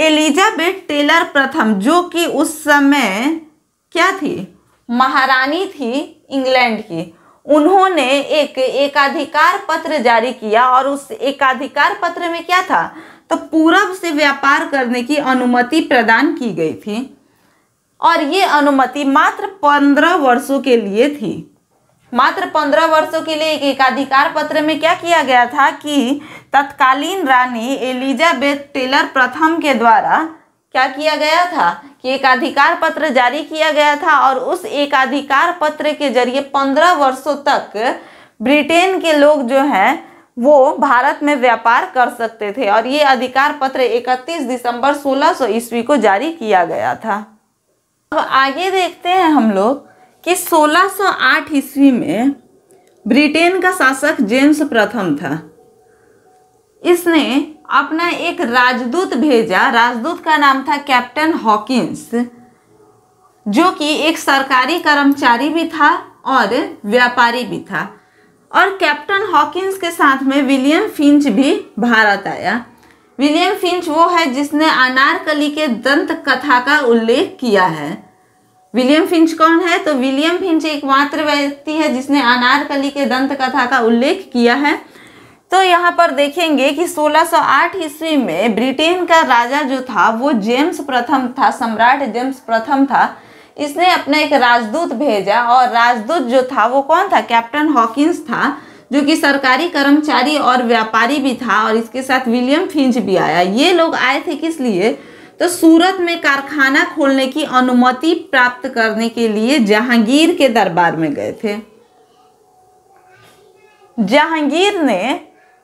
एलिजाबेथ टेलर प्रथम जो कि उस समय क्या थी महारानी थी इंग्लैंड की उन्होंने एक एकाधिकार पत्र जारी किया और उस एकाधिकार पत्र में क्या था तो पूरब से व्यापार करने की अनुमति प्रदान की गई थी और ये अनुमति मात्र पंद्रह वर्षों के लिए थी मात्र पंद्रह वर्षों के लिए एक एकाधिकार पत्र में क्या किया गया था कि तत्कालीन रानी एलिजाबेथ टेलर प्रथम के द्वारा क्या किया गया था कि अधिकार पत्र जारी किया गया था और उस अधिकार पत्र के जरिए पंद्रह वर्षों तक ब्रिटेन के लोग जो हैं वो भारत में व्यापार कर सकते थे और ये अधिकार पत्र 31 दिसंबर 1600 ईस्वी को जारी किया गया था अब आगे देखते हैं हम लोग कि 1608 ईस्वी में ब्रिटेन का शासक जेम्स प्रथम था इसने अपना एक राजदूत भेजा राजदूत का नाम था कैप्टन हॉकिंस जो कि एक सरकारी कर्मचारी भी था और व्यापारी भी था और कैप्टन हॉकिंस के साथ में विलियम फिंच भी भारत आया विलियम फिंच वो है जिसने अनारकली के दंत कथा का उल्लेख किया है विलियम फिंच कौन है तो विलियम फिंच एकमात्र व्यक्ति है जिसने अनारकली के दंत कथा का उल्लेख किया है तो यहाँ पर देखेंगे कि 1608 ईस्वी में ब्रिटेन का राजा जो था वो जेम्स प्रथम था सम्राट जेम्स प्रथम था इसने अपना एक राजदूत भेजा और राजदूत जो था वो कौन था कैप्टन हॉकिंस था जो कि सरकारी कर्मचारी और व्यापारी भी था और इसके साथ विलियम फिंच भी आया ये लोग आए थे किस लिए तो सूरत में कारखाना खोलने की अनुमति प्राप्त करने के लिए जहांगीर के दरबार में गए थे जहांगीर ने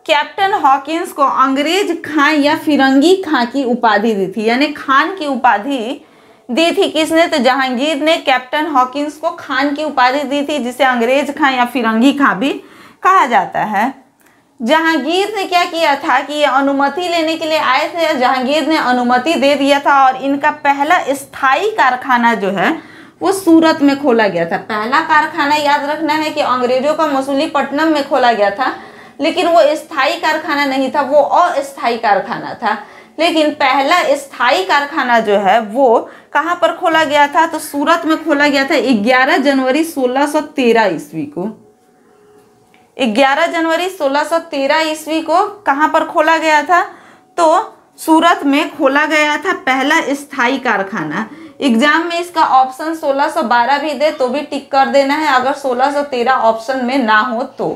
कैप्टन हॉकिंस को अंग्रेज खां या फिरंगी खां की उपाधि दी थी यानी खान की उपाधि दी थी किसने तो जहांगीर ने कैप्टन हॉकिंस को खान की उपाधि दी थी जिसे अंग्रेज खां या फिरंगी खां भी कहा जाता है जहांगीर ने क्या किया था कि ये अनुमति लेने के लिए आए थे जहांगीर ने अनुमति दे दिया था और इनका पहला स्थायी कारखाना जो है वो सूरत में खोला गया था पहला कारखाना याद रखना है कि अंग्रेजों का मसूली पटनम में खोला गया था लेकिन वो स्थाई कारखाना नहीं था वो अस्थाई कारखाना था लेकिन पहला स्थाई कारखाना जो है वो कहाँ पर खोला गया था तो सूरत में खोला गया था 11 जनवरी 1613 ईस्वी को 11 जनवरी 1613 ईस्वी को कहाँ पर खोला गया था तो सूरत में खोला गया था पहला स्थाई कारखाना एग्जाम में इसका ऑप्शन 1612 भी दे तो भी टिक कर देना है अगर 1613 ऑप्शन में ना हो तो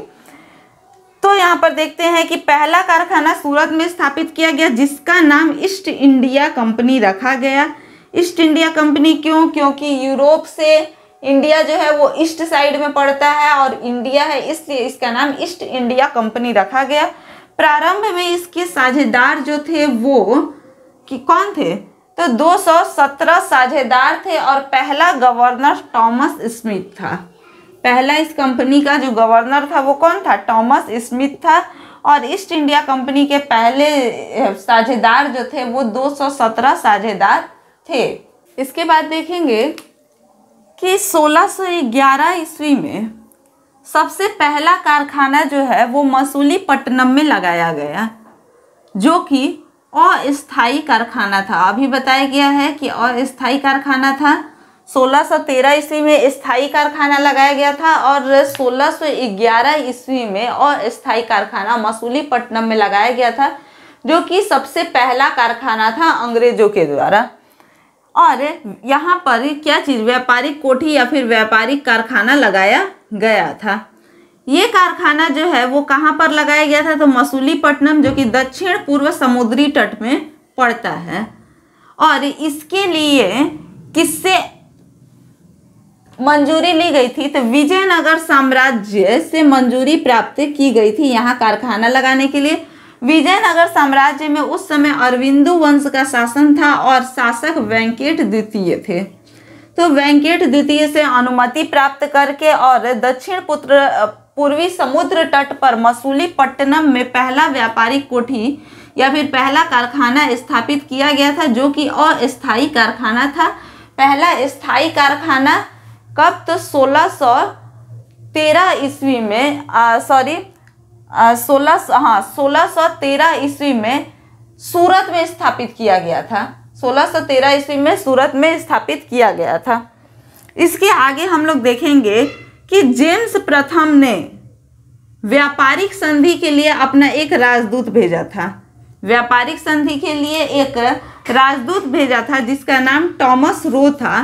तो यहाँ पर देखते हैं कि पहला कारखाना सूरत में स्थापित किया गया जिसका नाम ईस्ट इंडिया कंपनी रखा गया ईस्ट इंडिया कंपनी क्यों क्योंकि यूरोप से इंडिया जो है वो ईस्ट साइड में पड़ता है और इंडिया है इसलिए इसका नाम ईस्ट इंडिया कंपनी रखा गया प्रारंभ में इसके साझेदार जो थे वो कि कौन थे तो 217 साझेदार थे और पहला गवर्नर टॉमस स्मिथ था पहला इस कंपनी का जो गवर्नर था वो कौन था टॉमस स्मिथ था और ईस्ट इंडिया कंपनी के पहले साझेदार जो थे वो 217 साझेदार थे इसके बाद देखेंगे कि 1611 ईस्वी में सबसे पहला कारखाना जो है वो मसूली पट्टनम में लगाया गया जो कि अस्थाई कारखाना था अभी बताया गया है कि अस्थाई कारखाना था 1613 ईस्वी में स्थाई कारखाना लगाया गया था और 1611 ईस्वी में और स्थाई कारखाना मसूली पट्टनम में लगाया गया था जो कि सबसे पहला कारखाना था अंग्रेजों के द्वारा और यहाँ पर क्या चीज़ व्यापारिक कोठी या फिर व्यापारिक कारखाना लगाया गया था ये कारखाना जो है वो कहाँ पर लगाया गया था तो पट्टनम जो कि दक्षिण पूर्व समुद्री तट में पड़ता है और इसके लिए किससे मंजूरी ली गई थी तो विजयनगर साम्राज्य से मंजूरी प्राप्त की गई थी यहाँ कारखाना लगाने के लिए विजयनगर साम्राज्य में उस समय अरविंदु वंश का शासन था और शासक वेंकट द्वितीय थे तो वेंकट द्वितीय से अनुमति प्राप्त करके और दक्षिण पुत्र पूर्वी समुद्र तट पर मसूली पट्टनम में पहला व्यापारिक कोठी या फिर पहला कारखाना स्थापित किया गया था जो कि अस्थायी कारखाना था पहला स्थायी कारखाना कब तो सोलह सौ तेरह ईस्वी में सॉरी सोलह हाँ सोलह सौ तेरह ईस्वी में सूरत में स्थापित किया गया था सोलह सौ तेरह ईस्वी में सूरत में स्थापित किया गया था इसके आगे हम लोग देखेंगे कि जेम्स प्रथम ने व्यापारिक संधि के लिए अपना एक राजदूत भेजा था व्यापारिक संधि के लिए एक राजदूत भेजा था जिसका नाम टॉमस रो था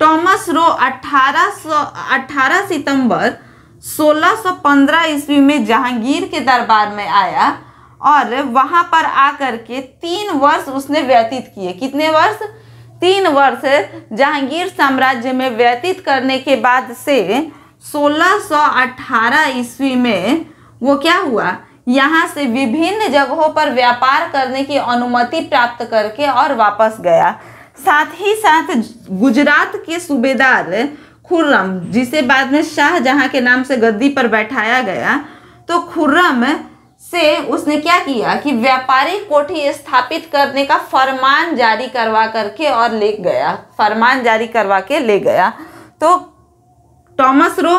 टॉमस रो 1800 18 सितंबर 1615 ईस्वी में जहांगीर के दरबार में आया और वहां पर आकर के तीन वर्ष उसने व्यतीत किए कितने वर्ष तीन वर्ष जहांगीर साम्राज्य में व्यतीत करने के बाद से 1618 ईस्वी में वो क्या हुआ यहाँ से विभिन्न जगहों पर व्यापार करने की अनुमति प्राप्त करके और वापस गया साथ ही साथ गुजरात के सूबेदार खुर्रम जिसे बाद में शाहजहां के नाम से गद्दी पर बैठाया गया तो खुर्रम से उसने क्या किया कि व्यापारिक कोठी स्थापित करने का फरमान जारी करवा करके और ले गया फरमान जारी करवा के ले गया तो टॉमस रो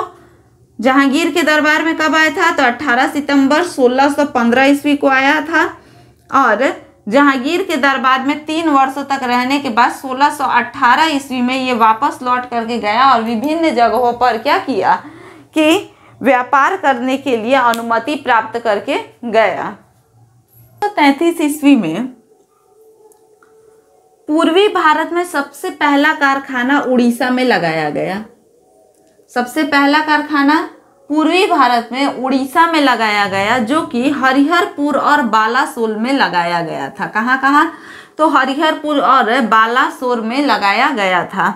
जहांगीर के दरबार में कब आया था तो 18 सितंबर 1615 ईस्वी को आया था और जहांगीर के दरबार में तीन वर्षों तक रहने के बाद 1618 ईस्वी में ये वापस लौट करके गया और विभिन्न जगहों पर क्या किया कि व्यापार करने के लिए अनुमति प्राप्त करके गया तो तैतीस ईस्वी में पूर्वी भारत में सबसे पहला कारखाना उड़ीसा में लगाया गया सबसे पहला कारखाना पूर्वी भारत में उड़ीसा में लगाया गया जो कि हरिहरपुर और बालासोर में लगाया गया था कहाँ कहाँ तो हरिहरपुर और बालासोर में लगाया गया था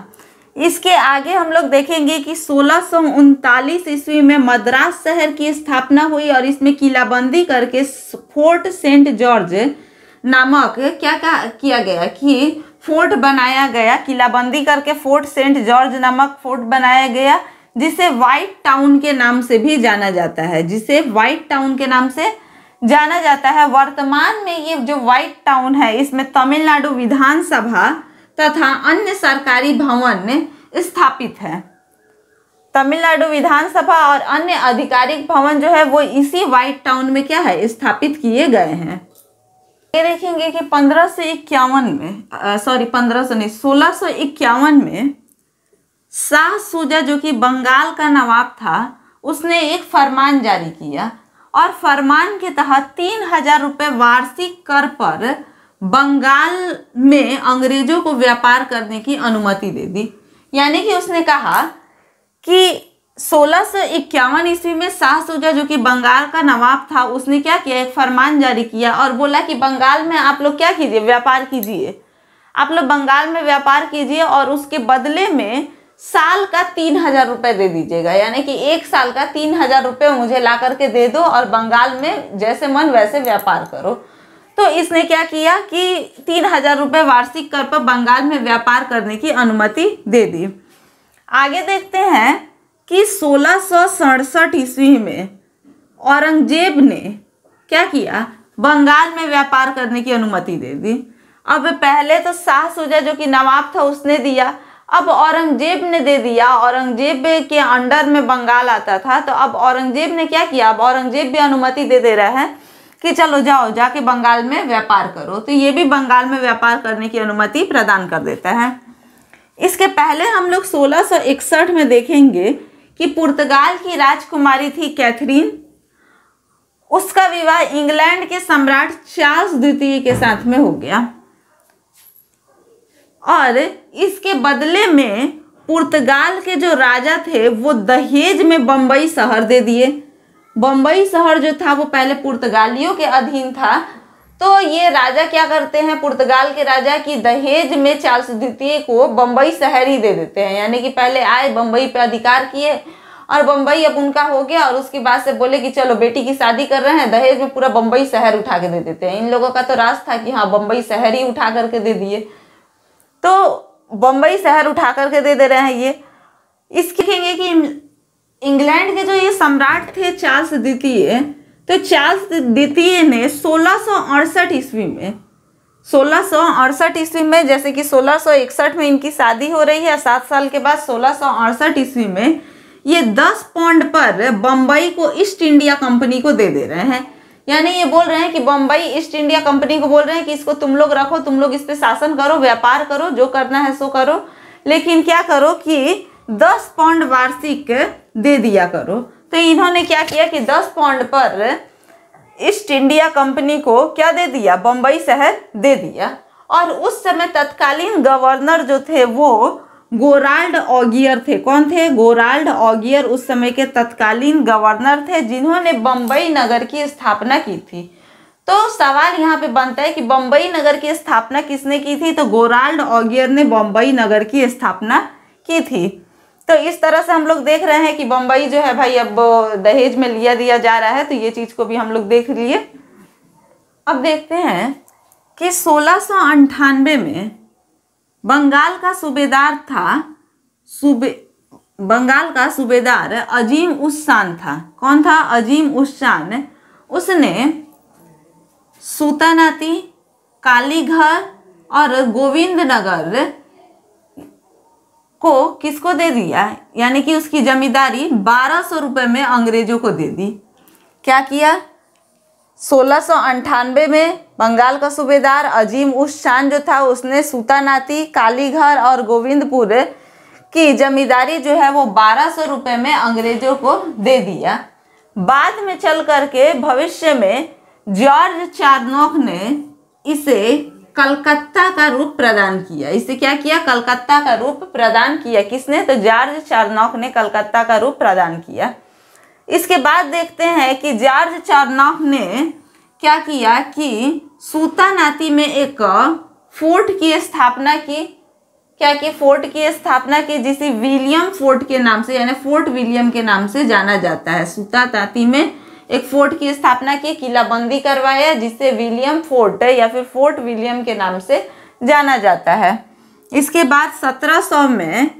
इसके आगे हम लोग देखेंगे कि सोलह ईस्वी में मद्रास शहर की स्थापना हुई और इसमें किलाबंदी करके फोर्ट सेंट जॉर्ज नामक क्या क्या किया गया कि फोर्ट बनाया गया किलाबंदी करके फोर्ट सेंट जॉर्ज नामक फोर्ट बनाया गया जिसे वाइट टाउन के नाम से भी जाना जाता है जिसे वाइट टाउन के नाम से जाना जाता है वर्तमान में ये जो व्हाइट टाउन है इसमें तमिलनाडु विधानसभा तथा अन्य सरकारी भवन स्थापित है तमिलनाडु विधानसभा और अन्य आधिकारिक भवन जो है वो इसी व्हाइट टाउन में क्या है स्थापित किए गए हैं ये देखेंगे कि पंद्रह सौ इक्यावन में सॉरी पंद्रह सौ नहीं सोलह सौ इक्यावन में शाह सूजा जो कि बंगाल का नवाब था उसने एक फरमान जारी किया और फरमान के तहत तीन हजार रुपये वार्षिक कर पर बंगाल में अंग्रेजों को व्यापार करने की अनुमति दे दी यानी कि उसने कहा कि सोलह सौ इक्यावन ईस्वी में शाह सूजा जो कि बंगाल का नवाब था उसने क्या किया एक फरमान जारी किया और बोला कि बंगाल में आप लोग क्या कीजिए व्यापार कीजिए आप लोग बंगाल में व्यापार कीजिए और उसके बदले में साल का तीन हजार रुपये दे दीजिएगा यानी कि एक साल का तीन हजार रुपये मुझे ला करके दे दो और बंगाल में जैसे मन वैसे व्यापार करो तो इसने क्या किया कि तीन हजार रुपये वार्षिक कर पर बंगाल में व्यापार करने की अनुमति दे दी आगे देखते हैं कि सोलह सौ सड़सठ ईस्वी में औरंगजेब ने क्या किया बंगाल में व्यापार करने की अनुमति दे दी अब पहले तो शाह सूजा जो कि नवाब था उसने दिया अब औरंगजेब ने दे दिया औरंगजेब के अंडर में बंगाल आता था तो अब औरंगजेब ने क्या किया अब औरंगजेब भी अनुमति दे दे रहा है कि चलो जाओ जाके बंगाल में व्यापार करो तो ये भी बंगाल में व्यापार करने की अनुमति प्रदान कर देता है इसके पहले हम लोग सोलह में देखेंगे कि पुर्तगाल की राजकुमारी थी कैथरीन उसका विवाह इंग्लैंड के सम्राट चार्ल्स द्वितीय के साथ में हो गया और इसके बदले में पुर्तगाल के जो राजा थे वो दहेज में बम्बई शहर दे दिए बम्बई शहर जो था वो पहले पुर्तगालियों के अधीन था तो ये राजा क्या करते हैं पुर्तगाल के राजा की दहेज में चार्ल्स द्वितीय को बम्बई शहर ही दे देते हैं यानी कि पहले आए बम्बई पे अधिकार किए और बम्बई अब उनका हो गया और उसके बाद से बोले कि चलो बेटी की शादी कर रहे हैं दहेज में पूरा बम्बई शहर उठा के दे देते हैं इन लोगों का तो राज था कि हाँ बम्बई शहर ही उठा करके दे दिए तो बम्बई शहर उठा करके दे दे रहे हैं ये इसके कहेंगे कि इंग्लैंड के जो ये सम्राट थे चार्ल्स द्वितीय तो चार्ल्स द्वितीय ने सोलह ईस्वी में सोलह ईस्वी में जैसे कि सोलह में इनकी शादी हो रही है सात साल के बाद सोलह ईस्वी में ये दस पौंड पर बम्बई को ईस्ट इंडिया कंपनी को दे दे रहे हैं यानी ये बोल रहे हैं कि बम्बई ईस्ट इंडिया कंपनी को बोल रहे हैं कि इसको तुम लोग रखो तुम लोग इस पर शासन करो व्यापार करो जो करना है सो करो लेकिन क्या करो कि दस पौंड वार्षिक दे दिया करो तो इन्होंने क्या किया कि दस पौंड पर ईस्ट इंडिया कंपनी को क्या दे दिया बम्बई शहर दे दिया और उस समय तत्कालीन गवर्नर जो थे वो गोराल्ड ऑगियर थे कौन थे गोराल्ड ऑगियर उस समय के तत्कालीन गवर्नर थे जिन्होंने बम्बई नगर की स्थापना की थी तो सवाल यहाँ पे बनता है कि बम्बई नगर की स्थापना किसने की थी तो गोराल्ड ऑगियर ने बम्बई नगर की स्थापना की थी तो इस तरह से हम लोग देख रहे हैं कि बम्बई जो है भाई अब दहेज में लिया दिया जा रहा है तो ये चीज़ को भी हम लोग देख लिए अब देखते हैं कि सोलह में बंगाल का सूबेदार था सूबे बंगाल का सूबेदार अजीम उस्सान था कौन था अजीम उस्सान उसने सुतानाती कालीघर और गोविंद नगर को किसको दे दिया यानी कि उसकी जमींदारी बारह सौ रुपये में अंग्रेजों को दे दी क्या किया सोलह सौ अंठानवे में बंगाल का सूबेदार अजीम उस शान जो था उसने सूतानाती कालीघर और गोविंदपुर की जमींदारी जो है वो बारह सौ रुपये में अंग्रेजों को दे दिया बाद में चल करके भविष्य में जॉर्ज चारनोक ने इसे कलकत्ता का रूप प्रदान किया इसे क्या किया कलकत्ता का रूप प्रदान किया किसने तो जॉर्ज चारनोक ने कलकत्ता का रूप प्रदान किया इसके बाद देखते हैं कि जॉर्ज चारनोक ने क्या किया कि नाती में एक फोर्ट की स्थापना की क्या कि फोर्ट की स्थापना की जिसे विलियम फोर्ट के नाम से यानी फोर्ट विलियम के नाम से जाना जाता है सूता ताती में एक फोर्ट की स्थापना की किलाबंदी करवाया जिसे विलियम फोर्ट या फिर फोर्ट विलियम के नाम से जाना जाता है इसके बाद 1700 में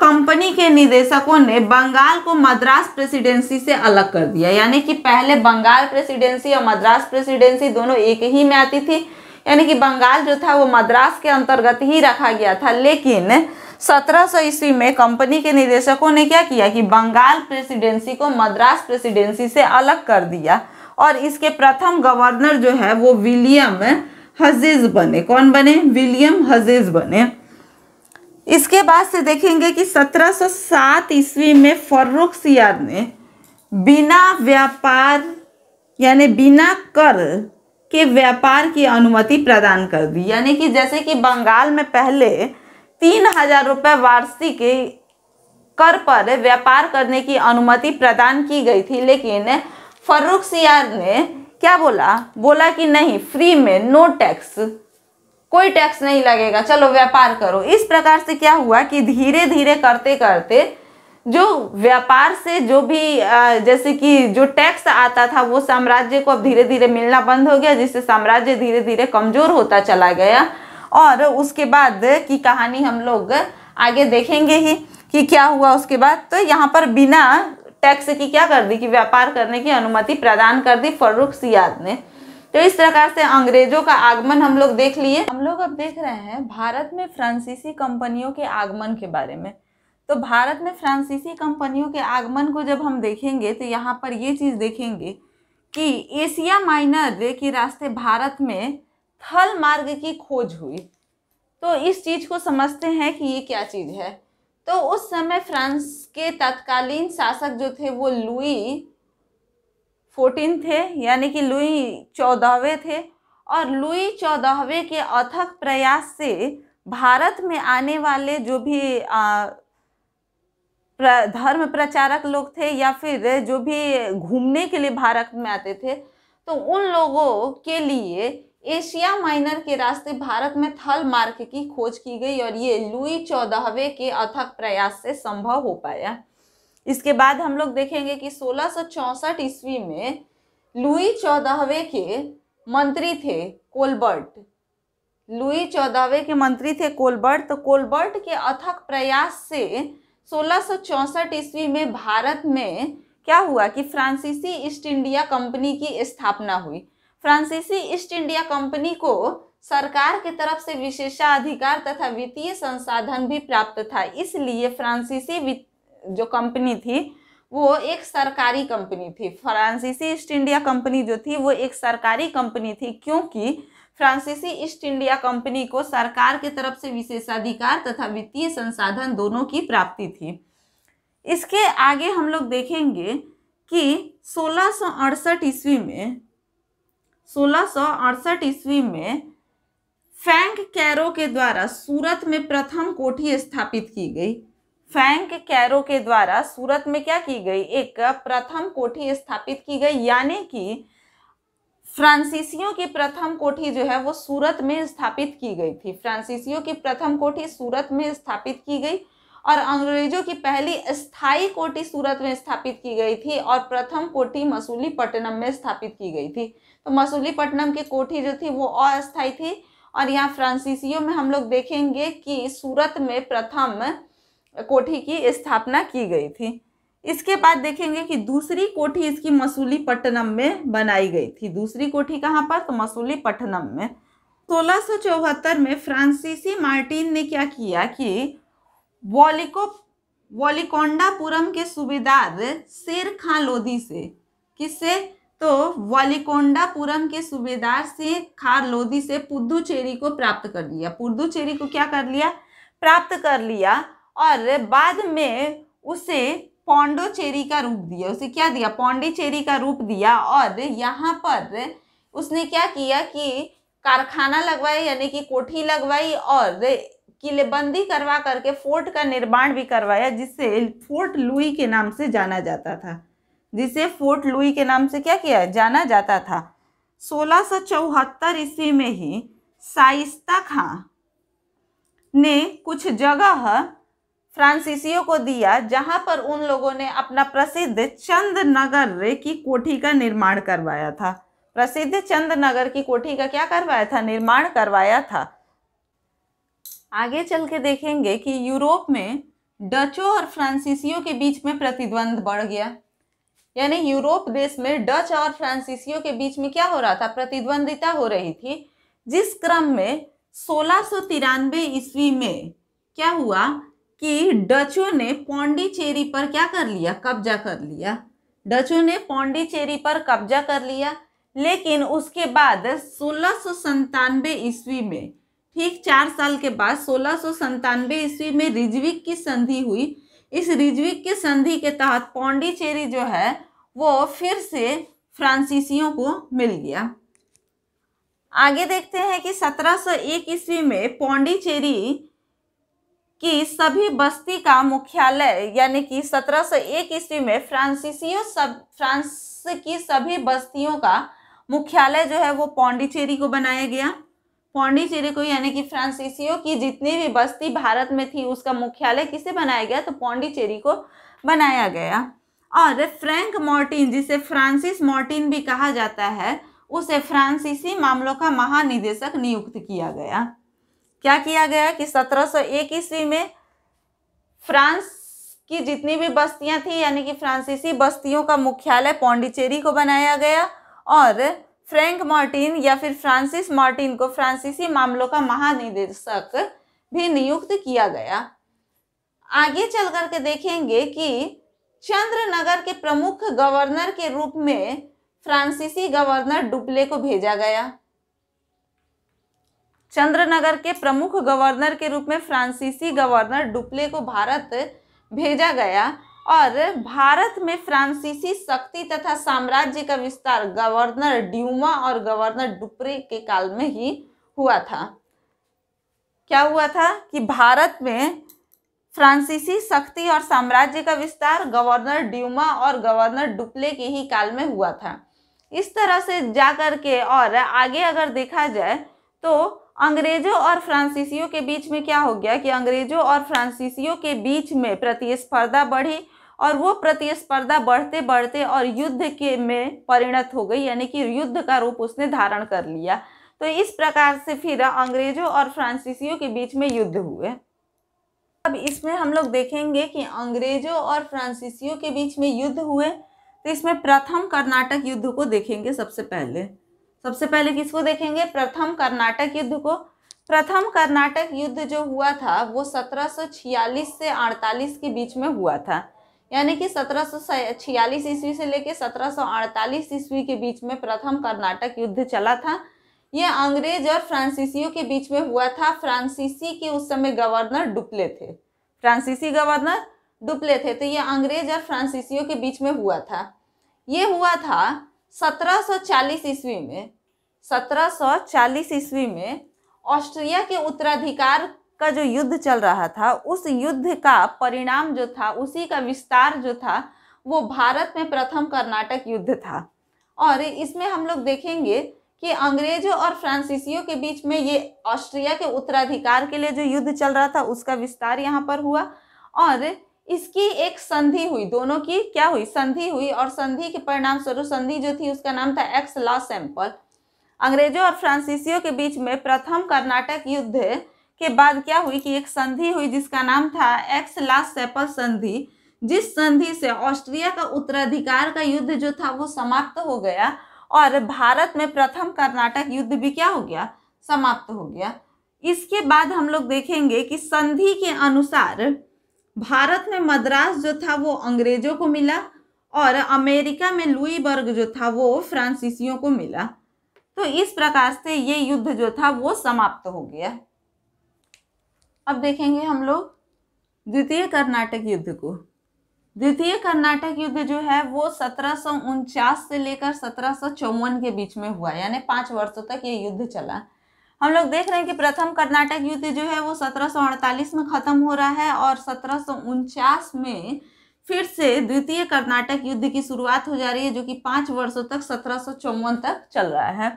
कंपनी के निदेशकों ने बंगाल को मद्रास प्रेसिडेंसी से अलग कर दिया यानी कि पहले बंगाल प्रेसिडेंसी और मद्रास प्रेसिडेंसी दोनों एक ही में आती थी यानी कि बंगाल जो था वो मद्रास के अंतर्गत ही रखा गया था लेकिन 1700 ईस्वी में कंपनी के निदेशकों ने क्या किया कि बंगाल प्रेसिडेंसी को मद्रास प्रेसिडेंसी से अलग कर दिया और इसके प्रथम गवर्नर जो है वो विलियम हजेज बने कौन बने विलियम हजेज बने इसके बाद से देखेंगे कि 1707 ईस्वी में फर्रुख सियाद ने बिना व्यापार यानी बिना कर के व्यापार की अनुमति प्रदान कर दी यानी कि जैसे कि बंगाल में पहले तीन हजार रुपये वार्षिक कर पर व्यापार करने की अनुमति प्रदान की गई थी लेकिन फर्रुख सियार ने क्या बोला बोला कि नहीं फ्री में नो टैक्स कोई टैक्स नहीं लगेगा चलो व्यापार करो इस प्रकार से क्या हुआ कि धीरे धीरे करते करते जो व्यापार से जो भी जैसे कि जो टैक्स आता था वो साम्राज्य को अब धीरे धीरे मिलना बंद हो गया जिससे साम्राज्य धीरे धीरे कमज़ोर होता चला गया और उसके बाद की कहानी हम लोग आगे देखेंगे ही कि क्या हुआ उसके बाद तो यहाँ पर बिना टैक्स की क्या कर दी कि व्यापार करने की अनुमति प्रदान कर दी फर्रुख सियाद ने तो इस प्रकार से अंग्रेजों का आगमन हम लोग देख लिए हम लोग अब देख रहे हैं भारत में फ्रांसीसी कंपनियों के आगमन के बारे में तो भारत में फ्रांसीसी कंपनियों के आगमन को जब हम देखेंगे तो यहाँ पर ये चीज़ देखेंगे कि एशिया माइनर के रास्ते भारत में थल मार्ग की खोज हुई तो इस चीज़ को समझते हैं कि ये क्या चीज़ है तो उस समय फ्रांस के तत्कालीन शासक जो थे वो लुई फोर्टीन थे यानी कि लुई चौदहवें थे और लुई चौदहवें के अथक प्रयास से भारत में आने वाले जो भी आ, प्र, धर्म प्रचारक लोग थे या फिर जो भी घूमने के लिए भारत में आते थे तो उन लोगों के लिए एशिया माइनर के रास्ते भारत में थल मार्ग की खोज की गई और ये लुई चौदहवें के अथक प्रयास से संभव हो पाया इसके बाद हम लोग देखेंगे कि सोलह ईस्वी में लुई चौदहवे के मंत्री थे कोलबर्ट लुई चौदहवे के मंत्री थे कोलबर्ट तो कोलबर्ट के अथक प्रयास से सोलह ईस्वी में भारत में क्या हुआ कि फ्रांसीसी ईस्ट इंडिया कंपनी की स्थापना हुई फ्रांसीसी ईस्ट इंडिया कंपनी को सरकार की तरफ से विशेषाधिकार तथा वित्तीय संसाधन भी प्राप्त था इसलिए फ्रांसीसी जो कंपनी थी वो एक सरकारी कंपनी थी फ्रांसीसी ईस्ट इंडिया कंपनी जो थी वो एक सरकारी कंपनी थी क्योंकि फ्रांसीसी ईस्ट इंडिया कंपनी को सरकार की तरफ से विशेषाधिकार तथा वित्तीय संसाधन दोनों की प्राप्ति थी इसके आगे हम लोग देखेंगे कि सोलह ईस्वी में सोलह ईस्वी में फैंक कैरो के द्वारा सूरत में प्रथम कोठी स्थापित की गई फैंक कैरो के द्वारा सूरत में क्या की गई एक प्रथम कोठी स्थापित की गई यानी कि फ्रांसीसियों की प्रथम कोठी जो है वो सूरत में स्थापित की गई थी फ्रांसीसियों की प्रथम कोठी सूरत में स्थापित की गई और अंग्रेजों की पहली स्थायी कोठी सूरत में स्थापित की गई थी और प्रथम कोठी मसूली पट्टनम में स्थापित की गई थी तो मसूली पट्टनम की कोठी जो थी वो अस्थायी थी और यहाँ फ्रांसीसियों में हम लोग देखेंगे कि सूरत में प्रथम कोठी की स्थापना की गई थी इसके बाद देखेंगे कि दूसरी कोठी इसकी मसूली पट्टनम में बनाई गई थी दूसरी कोठी कहाँ पर तो मसूली पट्टनम में सोलह में फ्रांसीसी मार्टिन ने क्या किया कि वॉलिको वॉलिकोंडापुरम के सूबेदार शेर खां लोधी से किससे तो वॉलिकोंडापुरम के सूबेदार से खार लोधी से पुदुचेरी को प्राप्त कर लिया पुदुचेरी को क्या कर लिया प्राप्त कर लिया और बाद में उसे पौंडोचेरी का रूप दिया उसे क्या दिया पौंडीचेरी का रूप दिया और यहाँ पर उसने क्या किया कि कारखाना लगवाई यानी कि कोठी लगवाई और किलेबंदी करवा करके फोर्ट का निर्माण भी करवाया जिसे फोर्ट लुई के नाम से जाना जाता था जिसे फोर्ट लुई के नाम से क्या किया जाना जाता था सोलह सौ चौहत्तर ईस्वी में ही साइस्ता खां ने कुछ जगह फ्रांसीसियों को दिया जहां पर उन लोगों ने अपना प्रसिद्ध चंद नगर की कोठी का निर्माण करवाया था प्रसिद्ध चंद नगर की कोठी का क्या करवाया था निर्माण करवाया था आगे चल के देखेंगे कि यूरोप में डचों और फ्रांसीसियों के बीच में प्रतिद्वंद बढ़ गया यानी यूरोप देश में डच और फ्रांसीसियों के बीच में क्या हो रहा था प्रतिद्वंदिता हो रही थी जिस क्रम में सोलह ईस्वी में क्या हुआ कि डचों ने पौंडीचेरी पर क्या कर लिया कब्जा कर लिया डचों ने पौंडीचेरी पर कब्जा कर लिया लेकिन उसके बाद सोलह सौ ईस्वी में ठीक चार साल के बाद सोलह सौ ईस्वी में रिजविक की संधि हुई इस रिजविक की संधि के तहत पौंडीचेरी जो है वो फिर से फ्रांसीसियों को मिल गया आगे देखते हैं कि 1701 ईस्वी में पौंडीचेरी कि सभी बस्ती का मुख्यालय यानी कि 1701 ईस्वी में फ्रांसीसियो सब फ्रांस की सभी बस्तियों का मुख्यालय जो है वो पौंडीचेरी को बनाया गया पौंडीचेरी को यानी कि फ्रांसीसियो की जितनी भी बस्ती भारत में थी उसका मुख्यालय किसे बनाया गया तो पौंडीचेरी को बनाया गया और फ्रैंक मॉर्टिन जिसे फ्रांसिस मॉर्टिन भी कहा जाता है उसे फ्रांसीसी मामलों का महानिदेशक नियुक्त किया गया क्या किया गया कि 1701 ईस्वी में फ्रांस की जितनी भी बस्तियां थी यानी कि फ्रांसीसी बस्तियों का मुख्यालय पौंडीचेरी को बनाया गया और फ्रैंक मार्टिन या फिर फ्रांसिस मार्टिन को फ्रांसीसी मामलों का महानिदेशक भी नियुक्त किया गया आगे चल करके देखेंगे कि चंद्रनगर के प्रमुख गवर्नर के रूप में फ्रांसीसी गवर्नर डुप्ले को भेजा गया चंद्रनगर के प्रमुख गवर्नर के रूप में फ्रांसीसी गवर्नर डुप्ले को भारत भेजा गया और भारत में फ्रांसीसी शक्ति तथा साम्राज्य का विस्तार गवर्नर ड्यूमा और गवर्नर डुप्रे के काल में ही हुआ था क्या हुआ था कि भारत में फ्रांसीसी शक्ति और साम्राज्य का विस्तार गवर्नर ड्यूमा और गवर्नर डुप्ले के ही काल में हुआ था इस तरह से जा कर के और आगे अगर देखा जाए तो अंग्रेजों और फ्रांसीसियों के बीच में क्या हो गया कि अंग्रेजों और फ्रांसीसियों के बीच में प्रतिस्पर्धा बढ़ी और वो प्रतिस्पर्धा बढ़ते बढ़ते और युद्ध के में परिणत हो गई यानी कि युद्ध का रूप उसने धारण कर लिया तो इस प्रकार से फिर अंग्रेजों और फ्रांसीसियों के बीच में युद्ध हुए अब इसमें हम लोग देखेंगे कि अंग्रेजों और फ्रांसीसियों के बीच में युद्ध हुए तो इसमें प्रथम कर्नाटक युद्ध को देखेंगे सबसे पहले सबसे पहले किसको देखेंगे प्रथम कर्नाटक युद्ध को प्रथम कर्नाटक युद्ध जो हुआ था वो 1746 से 48 के बीच में हुआ था यानी कि 1746 ईस्वी से लेकर 1748 ईस्वी के बीच में प्रथम कर्नाटक युद्ध चला था ये अंग्रेज और फ्रांसीसियों के बीच में हुआ था फ्रांसीसी के उस समय गवर्नर डुप्ले थे फ्रांसीसी गवर्नर डुप्ले थे तो ये अंग्रेज और फ्रांसीसियों के बीच में हुआ था ये हुआ था 1740 ईस्वी में 1740 ईस्वी में ऑस्ट्रिया के उत्तराधिकार का जो युद्ध चल रहा था उस युद्ध का परिणाम जो था उसी का विस्तार जो था वो भारत में प्रथम कर्नाटक युद्ध था और इसमें हम लोग देखेंगे कि अंग्रेजों और फ्रांसीसियों के बीच में ये ऑस्ट्रिया के उत्तराधिकार के लिए जो युद्ध चल रहा था उसका विस्तार यहाँ पर हुआ और इसकी एक संधि हुई दोनों की क्या हुई संधि हुई और संधि के परिणाम स्वरूप संधि जो थी उसका नाम था एक्स लॉ सैंपल अंग्रेजों और फ्रांसीसियों के बीच में प्रथम कर्नाटक युद्ध के बाद क्या हुई कि एक संधि हुई जिसका नाम था एक्स लॉ सैंपल संधि जिस संधि से ऑस्ट्रिया का उत्तराधिकार का युद्ध जो था वो समाप्त हो गया और भारत में प्रथम कर्नाटक युद्ध भी क्या हो गया समाप्त हो गया इसके बाद हम लोग देखेंगे कि संधि के अनुसार भारत में मद्रास जो था वो अंग्रेजों को मिला और अमेरिका में लुईबर्ग जो था वो फ्रांसीसियों को मिला तो इस प्रकार से ये युद्ध जो था वो समाप्त हो गया अब देखेंगे हम लोग द्वितीय कर्नाटक युद्ध को द्वितीय कर्नाटक युद्ध जो है वो सत्रह से लेकर सत्रह के बीच में हुआ यानी पाँच वर्षों तक ये युद्ध चला हम लोग देख रहे हैं कि प्रथम कर्नाटक युद्ध जो है वो सत्रह में ख़त्म हो रहा है और सत्रह में फिर से द्वितीय कर्नाटक युद्ध की शुरुआत हो जा रही है जो कि पाँच वर्षों तक सत्रह तक चल रहा है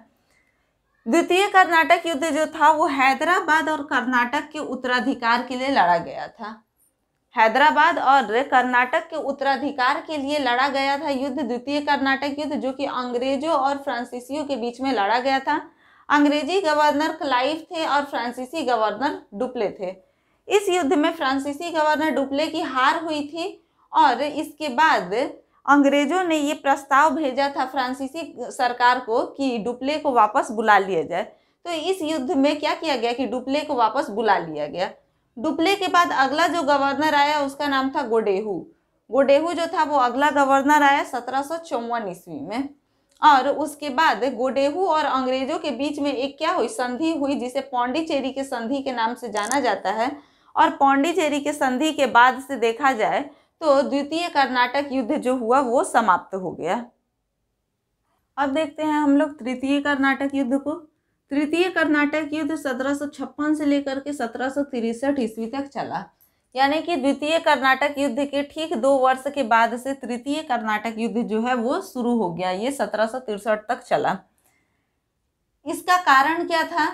द्वितीय कर्नाटक युद्ध जो था वो हैदराबाद और कर्नाटक के उत्तराधिकार के लिए लड़ा गया था हैदराबाद और कर्नाटक के उत्तराधिकार के लिए लड़ा गया था युद्ध द्वितीय कर्नाटक युद्ध जो कि अंग्रेजों और फ्रांसीसियों के बीच में लड़ा गया था अंग्रेजी गवर्नर क्लाइव थे और फ्रांसीसी गवर्नर डुप्ले थे इस युद्ध में फ्रांसीसी गवर्नर डुप्ले की हार हुई थी और इसके बाद अंग्रेजों ने ये प्रस्ताव भेजा था फ्रांसीसी सरकार को कि डुप्ले को वापस बुला लिया जाए तो इस युद्ध में क्या किया गया कि डुप्ले को वापस बुला लिया गया डुप्ले के बाद अगला जो गवर्नर आया उसका नाम था गोडेहू गोडेहू जो था वो अगला गवर्नर आया सत्रह ईस्वी में और उसके बाद गोडेहू और अंग्रेजों के बीच में एक क्या हुई संधि हुई जिसे पौंडीचेरी के संधि के नाम से जाना जाता है और पौंडीचेरी के संधि के बाद से देखा जाए तो द्वितीय कर्नाटक युद्ध जो हुआ वो समाप्त हो गया अब देखते हैं हम लोग तृतीय कर्नाटक युद्ध को तृतीय कर्नाटक युद्ध सत्रह से लेकर के सत्रह ईस्वी तक चला यानी कि द्वितीय कर्नाटक युद्ध के ठीक दो वर्ष के बाद से तृतीय कर्नाटक युद्ध जो है वो शुरू हो गया ये सत्रह तक चला इसका कारण क्या था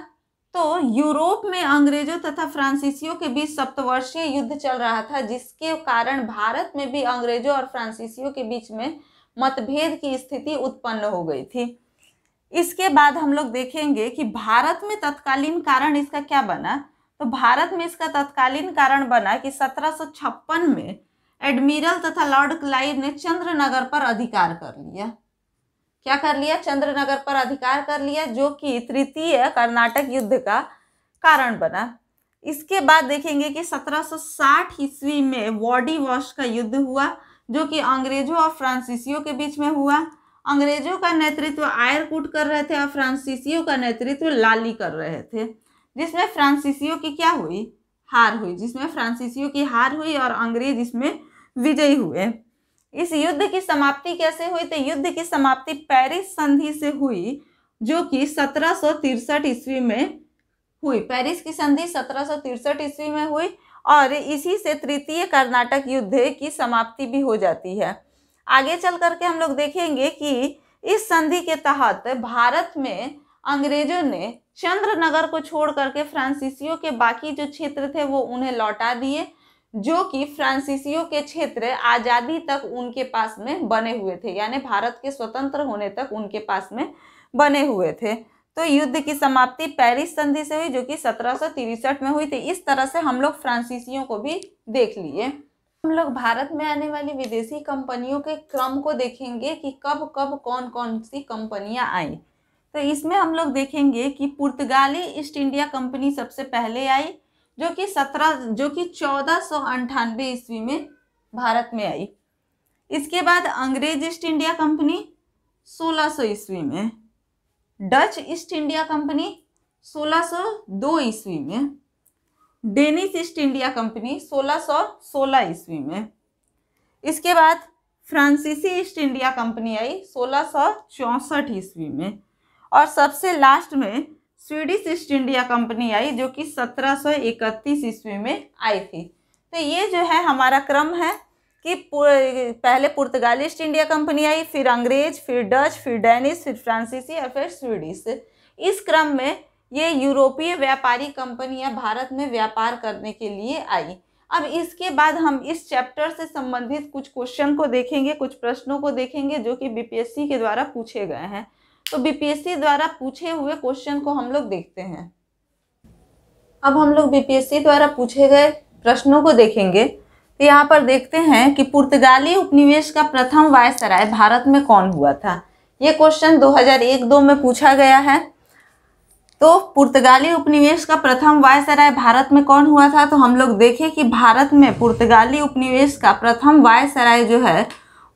तो यूरोप में अंग्रेजों तथा फ्रांसीसियों के बीच सप्तवर्षीय युद्ध चल रहा था जिसके कारण भारत में भी अंग्रेजों और फ्रांसीसियों के बीच में मतभेद की स्थिति उत्पन्न हो गई थी इसके बाद हम लोग देखेंगे कि भारत में तत्कालीन कारण इसका क्या बना तो भारत में इसका तत्कालीन कारण बना कि सत्रह में एडमिरल तथा लॉर्ड क्लाइव ने चंद्रनगर पर अधिकार कर लिया क्या कर लिया चंद्रनगर पर अधिकार कर लिया जो कि तृतीय कर्नाटक युद्ध का कारण बना इसके बाद देखेंगे कि 1760 ईस्वी में वॉडी वॉश का युद्ध हुआ जो कि अंग्रेजों और फ्रांसीसियों के बीच में हुआ अंग्रेजों का नेतृत्व आयरकूट कर रहे थे और फ्रांसीसियों का नेतृत्व लाली कर रहे थे जिसमें फ्रांसीसियों की क्या हुई हार हुई जिसमें फ्रांसीसियों की हार हुई और अंग्रेज इसमें विजयी हुए इस युद्ध की समाप्ति कैसे हुई तो युद्ध की समाप्ति पेरिस संधि से हुई जो कि सत्रह ईस्वी में हुई पेरिस की संधि सत्रह ईस्वी में हुई और इसी से तृतीय कर्नाटक युद्ध की समाप्ति भी हो जाती है आगे चल करके हम लोग देखेंगे कि इस संधि के तहत भारत में अंग्रेजों ने चंद्रनगर को छोड़ करके फ्रांसीसियों के बाकी जो क्षेत्र थे वो उन्हें लौटा दिए जो कि फ्रांसीसियों के क्षेत्र आज़ादी तक उनके पास में बने हुए थे यानी भारत के स्वतंत्र होने तक उनके पास में बने हुए थे तो युद्ध की समाप्ति पेरिस संधि से हुई जो कि सत्रह में हुई थी इस तरह से हम लोग फ्रांसीसियों को भी देख लिए हम लोग भारत में आने वाली विदेशी कंपनियों के क्रम को देखेंगे कि कब कब कौन कौन सी कंपनियां आई तो इसमें हम लोग देखेंगे कि पुर्तगाली ईस्ट इंडिया कंपनी सबसे पहले आई जो कि सत्रह जो कि चौदह सौ अंठानवे ईस्वी में भारत में आई इसके बाद अंग्रेज ईस्ट इंडिया कंपनी सोलह सौ ईस्वी में डच ईस्ट इंडिया कंपनी सोलह सौ दो ईस्वी में डेनिश ईस्ट इंडिया कंपनी सोलह सौ सोलह ईस्वी में इसके बाद फ्रांसीसी ईस्ट इंडिया कंपनी आई सोलह सौ चौंसठ ईस्वी में और सबसे लास्ट में स्वीडिश ईस्ट इंडिया कंपनी आई जो कि 1731 ईस्वी में आई थी तो ये जो है हमारा क्रम है कि पहले पुर्तगाली ईस्ट इंडिया कंपनी आई फिर अंग्रेज फिर डच फिर डेनिस फिर फ्रांसीसी और फिर स्वीडिश इस क्रम में ये यूरोपीय व्यापारी कंपनियां भारत में व्यापार करने के लिए आई अब इसके बाद हम इस चैप्टर से संबंधित कुछ क्वेश्चन को देखेंगे कुछ प्रश्नों को देखेंगे जो कि बीपीएससी के द्वारा पूछे गए हैं तो बीपीएससी द्वारा पूछे हुए क्वेश्चन को हम लोग देखते हैं अब हम लोग बीपीएससी द्वारा पूछे गए प्रश्नों को देखेंगे तो यहाँ पर देखते हैं कि पुर्तगाली उपनिवेश का प्रथम वायसराय भारत में कौन हुआ था ये क्वेश्चन 2001-2 में पूछा गया है तो पुर्तगाली उपनिवेश का प्रथम वायसराय भारत में कौन हुआ था तो हम लोग देखें कि भारत में पुर्तगाली उपनिवेश का प्रथम वायसराय जो है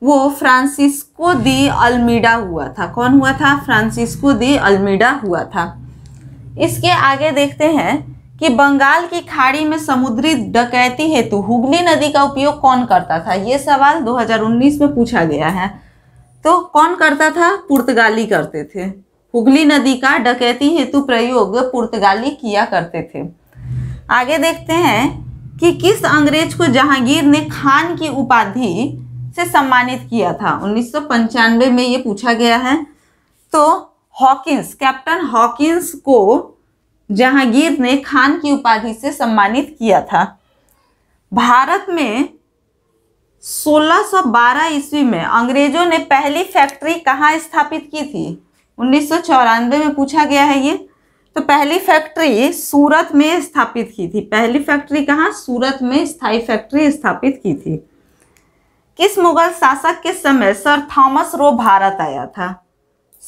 वो फ्रांसिस्को दी अल्मीडा हुआ था कौन हुआ था फ्रांसिस्को दी अल्मीडा हुआ था इसके आगे देखते हैं कि बंगाल की खाड़ी में समुद्री डकैती हेतु हुगली नदी का उपयोग कौन करता था ये सवाल 2019 में पूछा गया है तो कौन करता था पुर्तगाली करते थे हुगली नदी का डकैती हेतु प्रयोग पुर्तगाली किया करते थे आगे देखते हैं कि किस अंग्रेज को जहांगीर ने खान की उपाधि से सम्मानित किया था उन्नीस में ये पूछा गया है तो हॉकिंस कैप्टन हॉकिंस को जहांगीर ने खान की उपाधि से सम्मानित किया था भारत में 1612 ईस्वी में अंग्रेजों ने पहली फैक्ट्री कहाँ स्थापित की थी उन्नीस में पूछा गया है ये तो पहली फैक्ट्री सूरत में स्थापित की थी पहली फैक्ट्री कहाँ सूरत में स्थाई फैक्ट्री स्थापित की थी किस मुगल शासक के समय सर थॉमस रो भारत आया था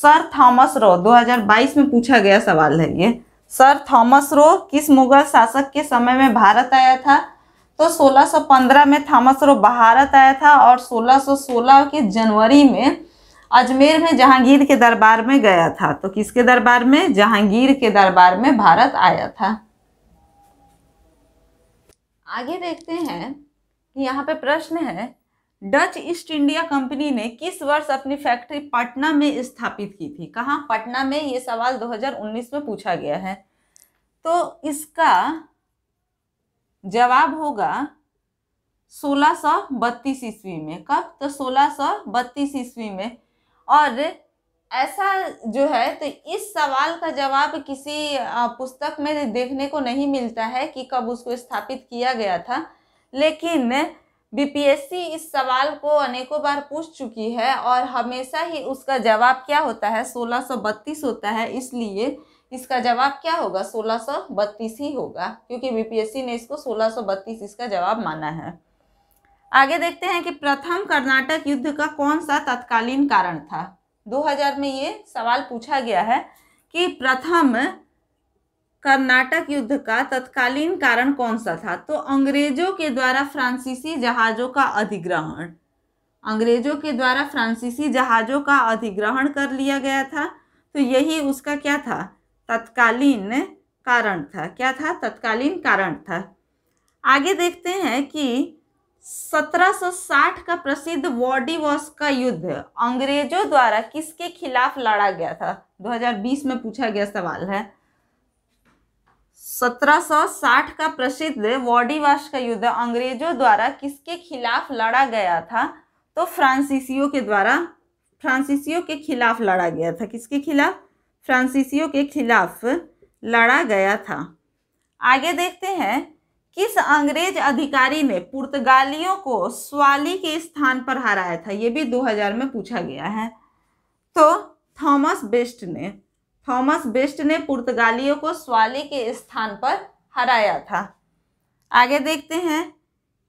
सर थॉमस रो 2022 में पूछा गया सवाल है ये सर थॉमस रो किस मुगल शासक के समय में भारत आया था तो 1615 में थॉमस रो भारत आया था और 1616 के जनवरी में अजमेर में जहांगीर के दरबार में गया था तो किसके दरबार में जहांगीर के दरबार में भारत आया था आगे देखते हैं कि यहाँ पे प्रश्न है डच ईस्ट इंडिया कंपनी ने किस वर्ष अपनी फैक्ट्री पटना में स्थापित की थी कहाँ पटना में ये सवाल 2019 में पूछा गया है तो इसका जवाब होगा बत्तीस ईस्वी में कब तो बत्तीस ईस्वी में और ऐसा जो है तो इस सवाल का जवाब किसी पुस्तक में देखने को नहीं मिलता है कि कब उसको स्थापित किया गया था लेकिन बीपीएससी इस सवाल को अनेकों बार पूछ चुकी है और हमेशा ही उसका जवाब क्या होता है सोलह होता है इसलिए इसका जवाब क्या होगा सोलह ही होगा क्योंकि बीपीएससी ने इसको सोलह इसका जवाब माना है आगे देखते हैं कि प्रथम कर्नाटक युद्ध का कौन सा तत्कालीन कारण था 2000 में ये सवाल पूछा गया है कि प्रथम कर्नाटक युद्ध का तत्कालीन कारण कौन सा था तो अंग्रेजों के द्वारा फ्रांसीसी जहाज़ों का अधिग्रहण अंग्रेजों के द्वारा फ्रांसीसी जहाज़ों का अधिग्रहण कर लिया गया था तो यही उसका क्या था तत्कालीन कारण था क्या था तत्कालीन कारण था आगे देखते हैं कि 1760 का प्रसिद्ध वॉश का युद्ध अंग्रेजों द्वारा किसके खिलाफ लड़ा गया था 2020 में पूछा गया सवाल है 1760 का प्रसिद्ध वॉडीवाश का युद्ध अंग्रेजों द्वारा किसके खिलाफ लड़ा गया था तो फ्रांसीसियों के द्वारा फ्रांसीसियों के खिलाफ लड़ा गया था किसके खिलाफ फ्रांसीसियों के खिलाफ लड़ा गया था आगे देखते हैं किस अंग्रेज अधिकारी ने पुर्तगालियों को स्वाली के स्थान पर हराया था ये भी 2000 में पूछा गया है तो थॉमस बेस्ट ने थॉमस बेस्ट ने पुर्तगालियों को स्वाली के स्थान पर हराया था आगे देखते हैं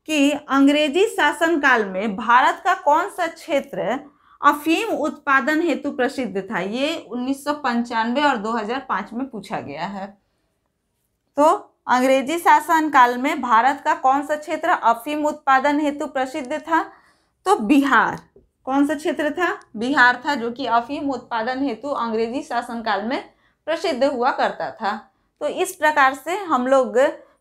कि अंग्रेजी शासनकाल में भारत का कौन सा क्षेत्र अफीम उत्पादन हेतु प्रसिद्ध था ये उन्नीस और 2005 में पूछा गया है तो अंग्रेजी शासन काल में भारत का कौन सा क्षेत्र अफीम उत्पादन हेतु प्रसिद्ध था तो बिहार कौन सा क्षेत्र था बिहार था जो कि अफीम उत्पादन हेतु अंग्रेजी शासनकाल में प्रसिद्ध हुआ करता था तो इस प्रकार से हम लोग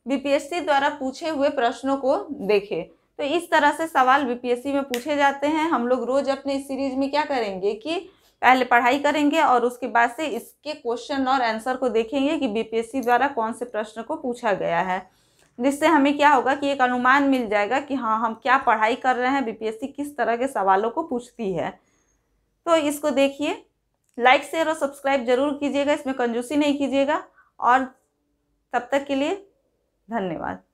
बीपीएससी द्वारा पूछे हुए प्रश्नों को देखें तो इस तरह से सवाल बीपीएससी में पूछे जाते हैं हम लोग रोज अपने इस सीरीज में क्या करेंगे कि पहले पढ़ाई करेंगे और उसके बाद से इसके क्वेश्चन और आंसर को देखेंगे कि बीपीएससी द्वारा कौन से प्रश्न को पूछा गया है जिससे हमें क्या होगा कि एक अनुमान मिल जाएगा कि हाँ हम क्या पढ़ाई कर रहे हैं बीपीएससी किस तरह के सवालों को पूछती है तो इसको देखिए लाइक शेयर और सब्सक्राइब जरूर कीजिएगा इसमें कंजूसी नहीं कीजिएगा और तब तक के लिए धन्यवाद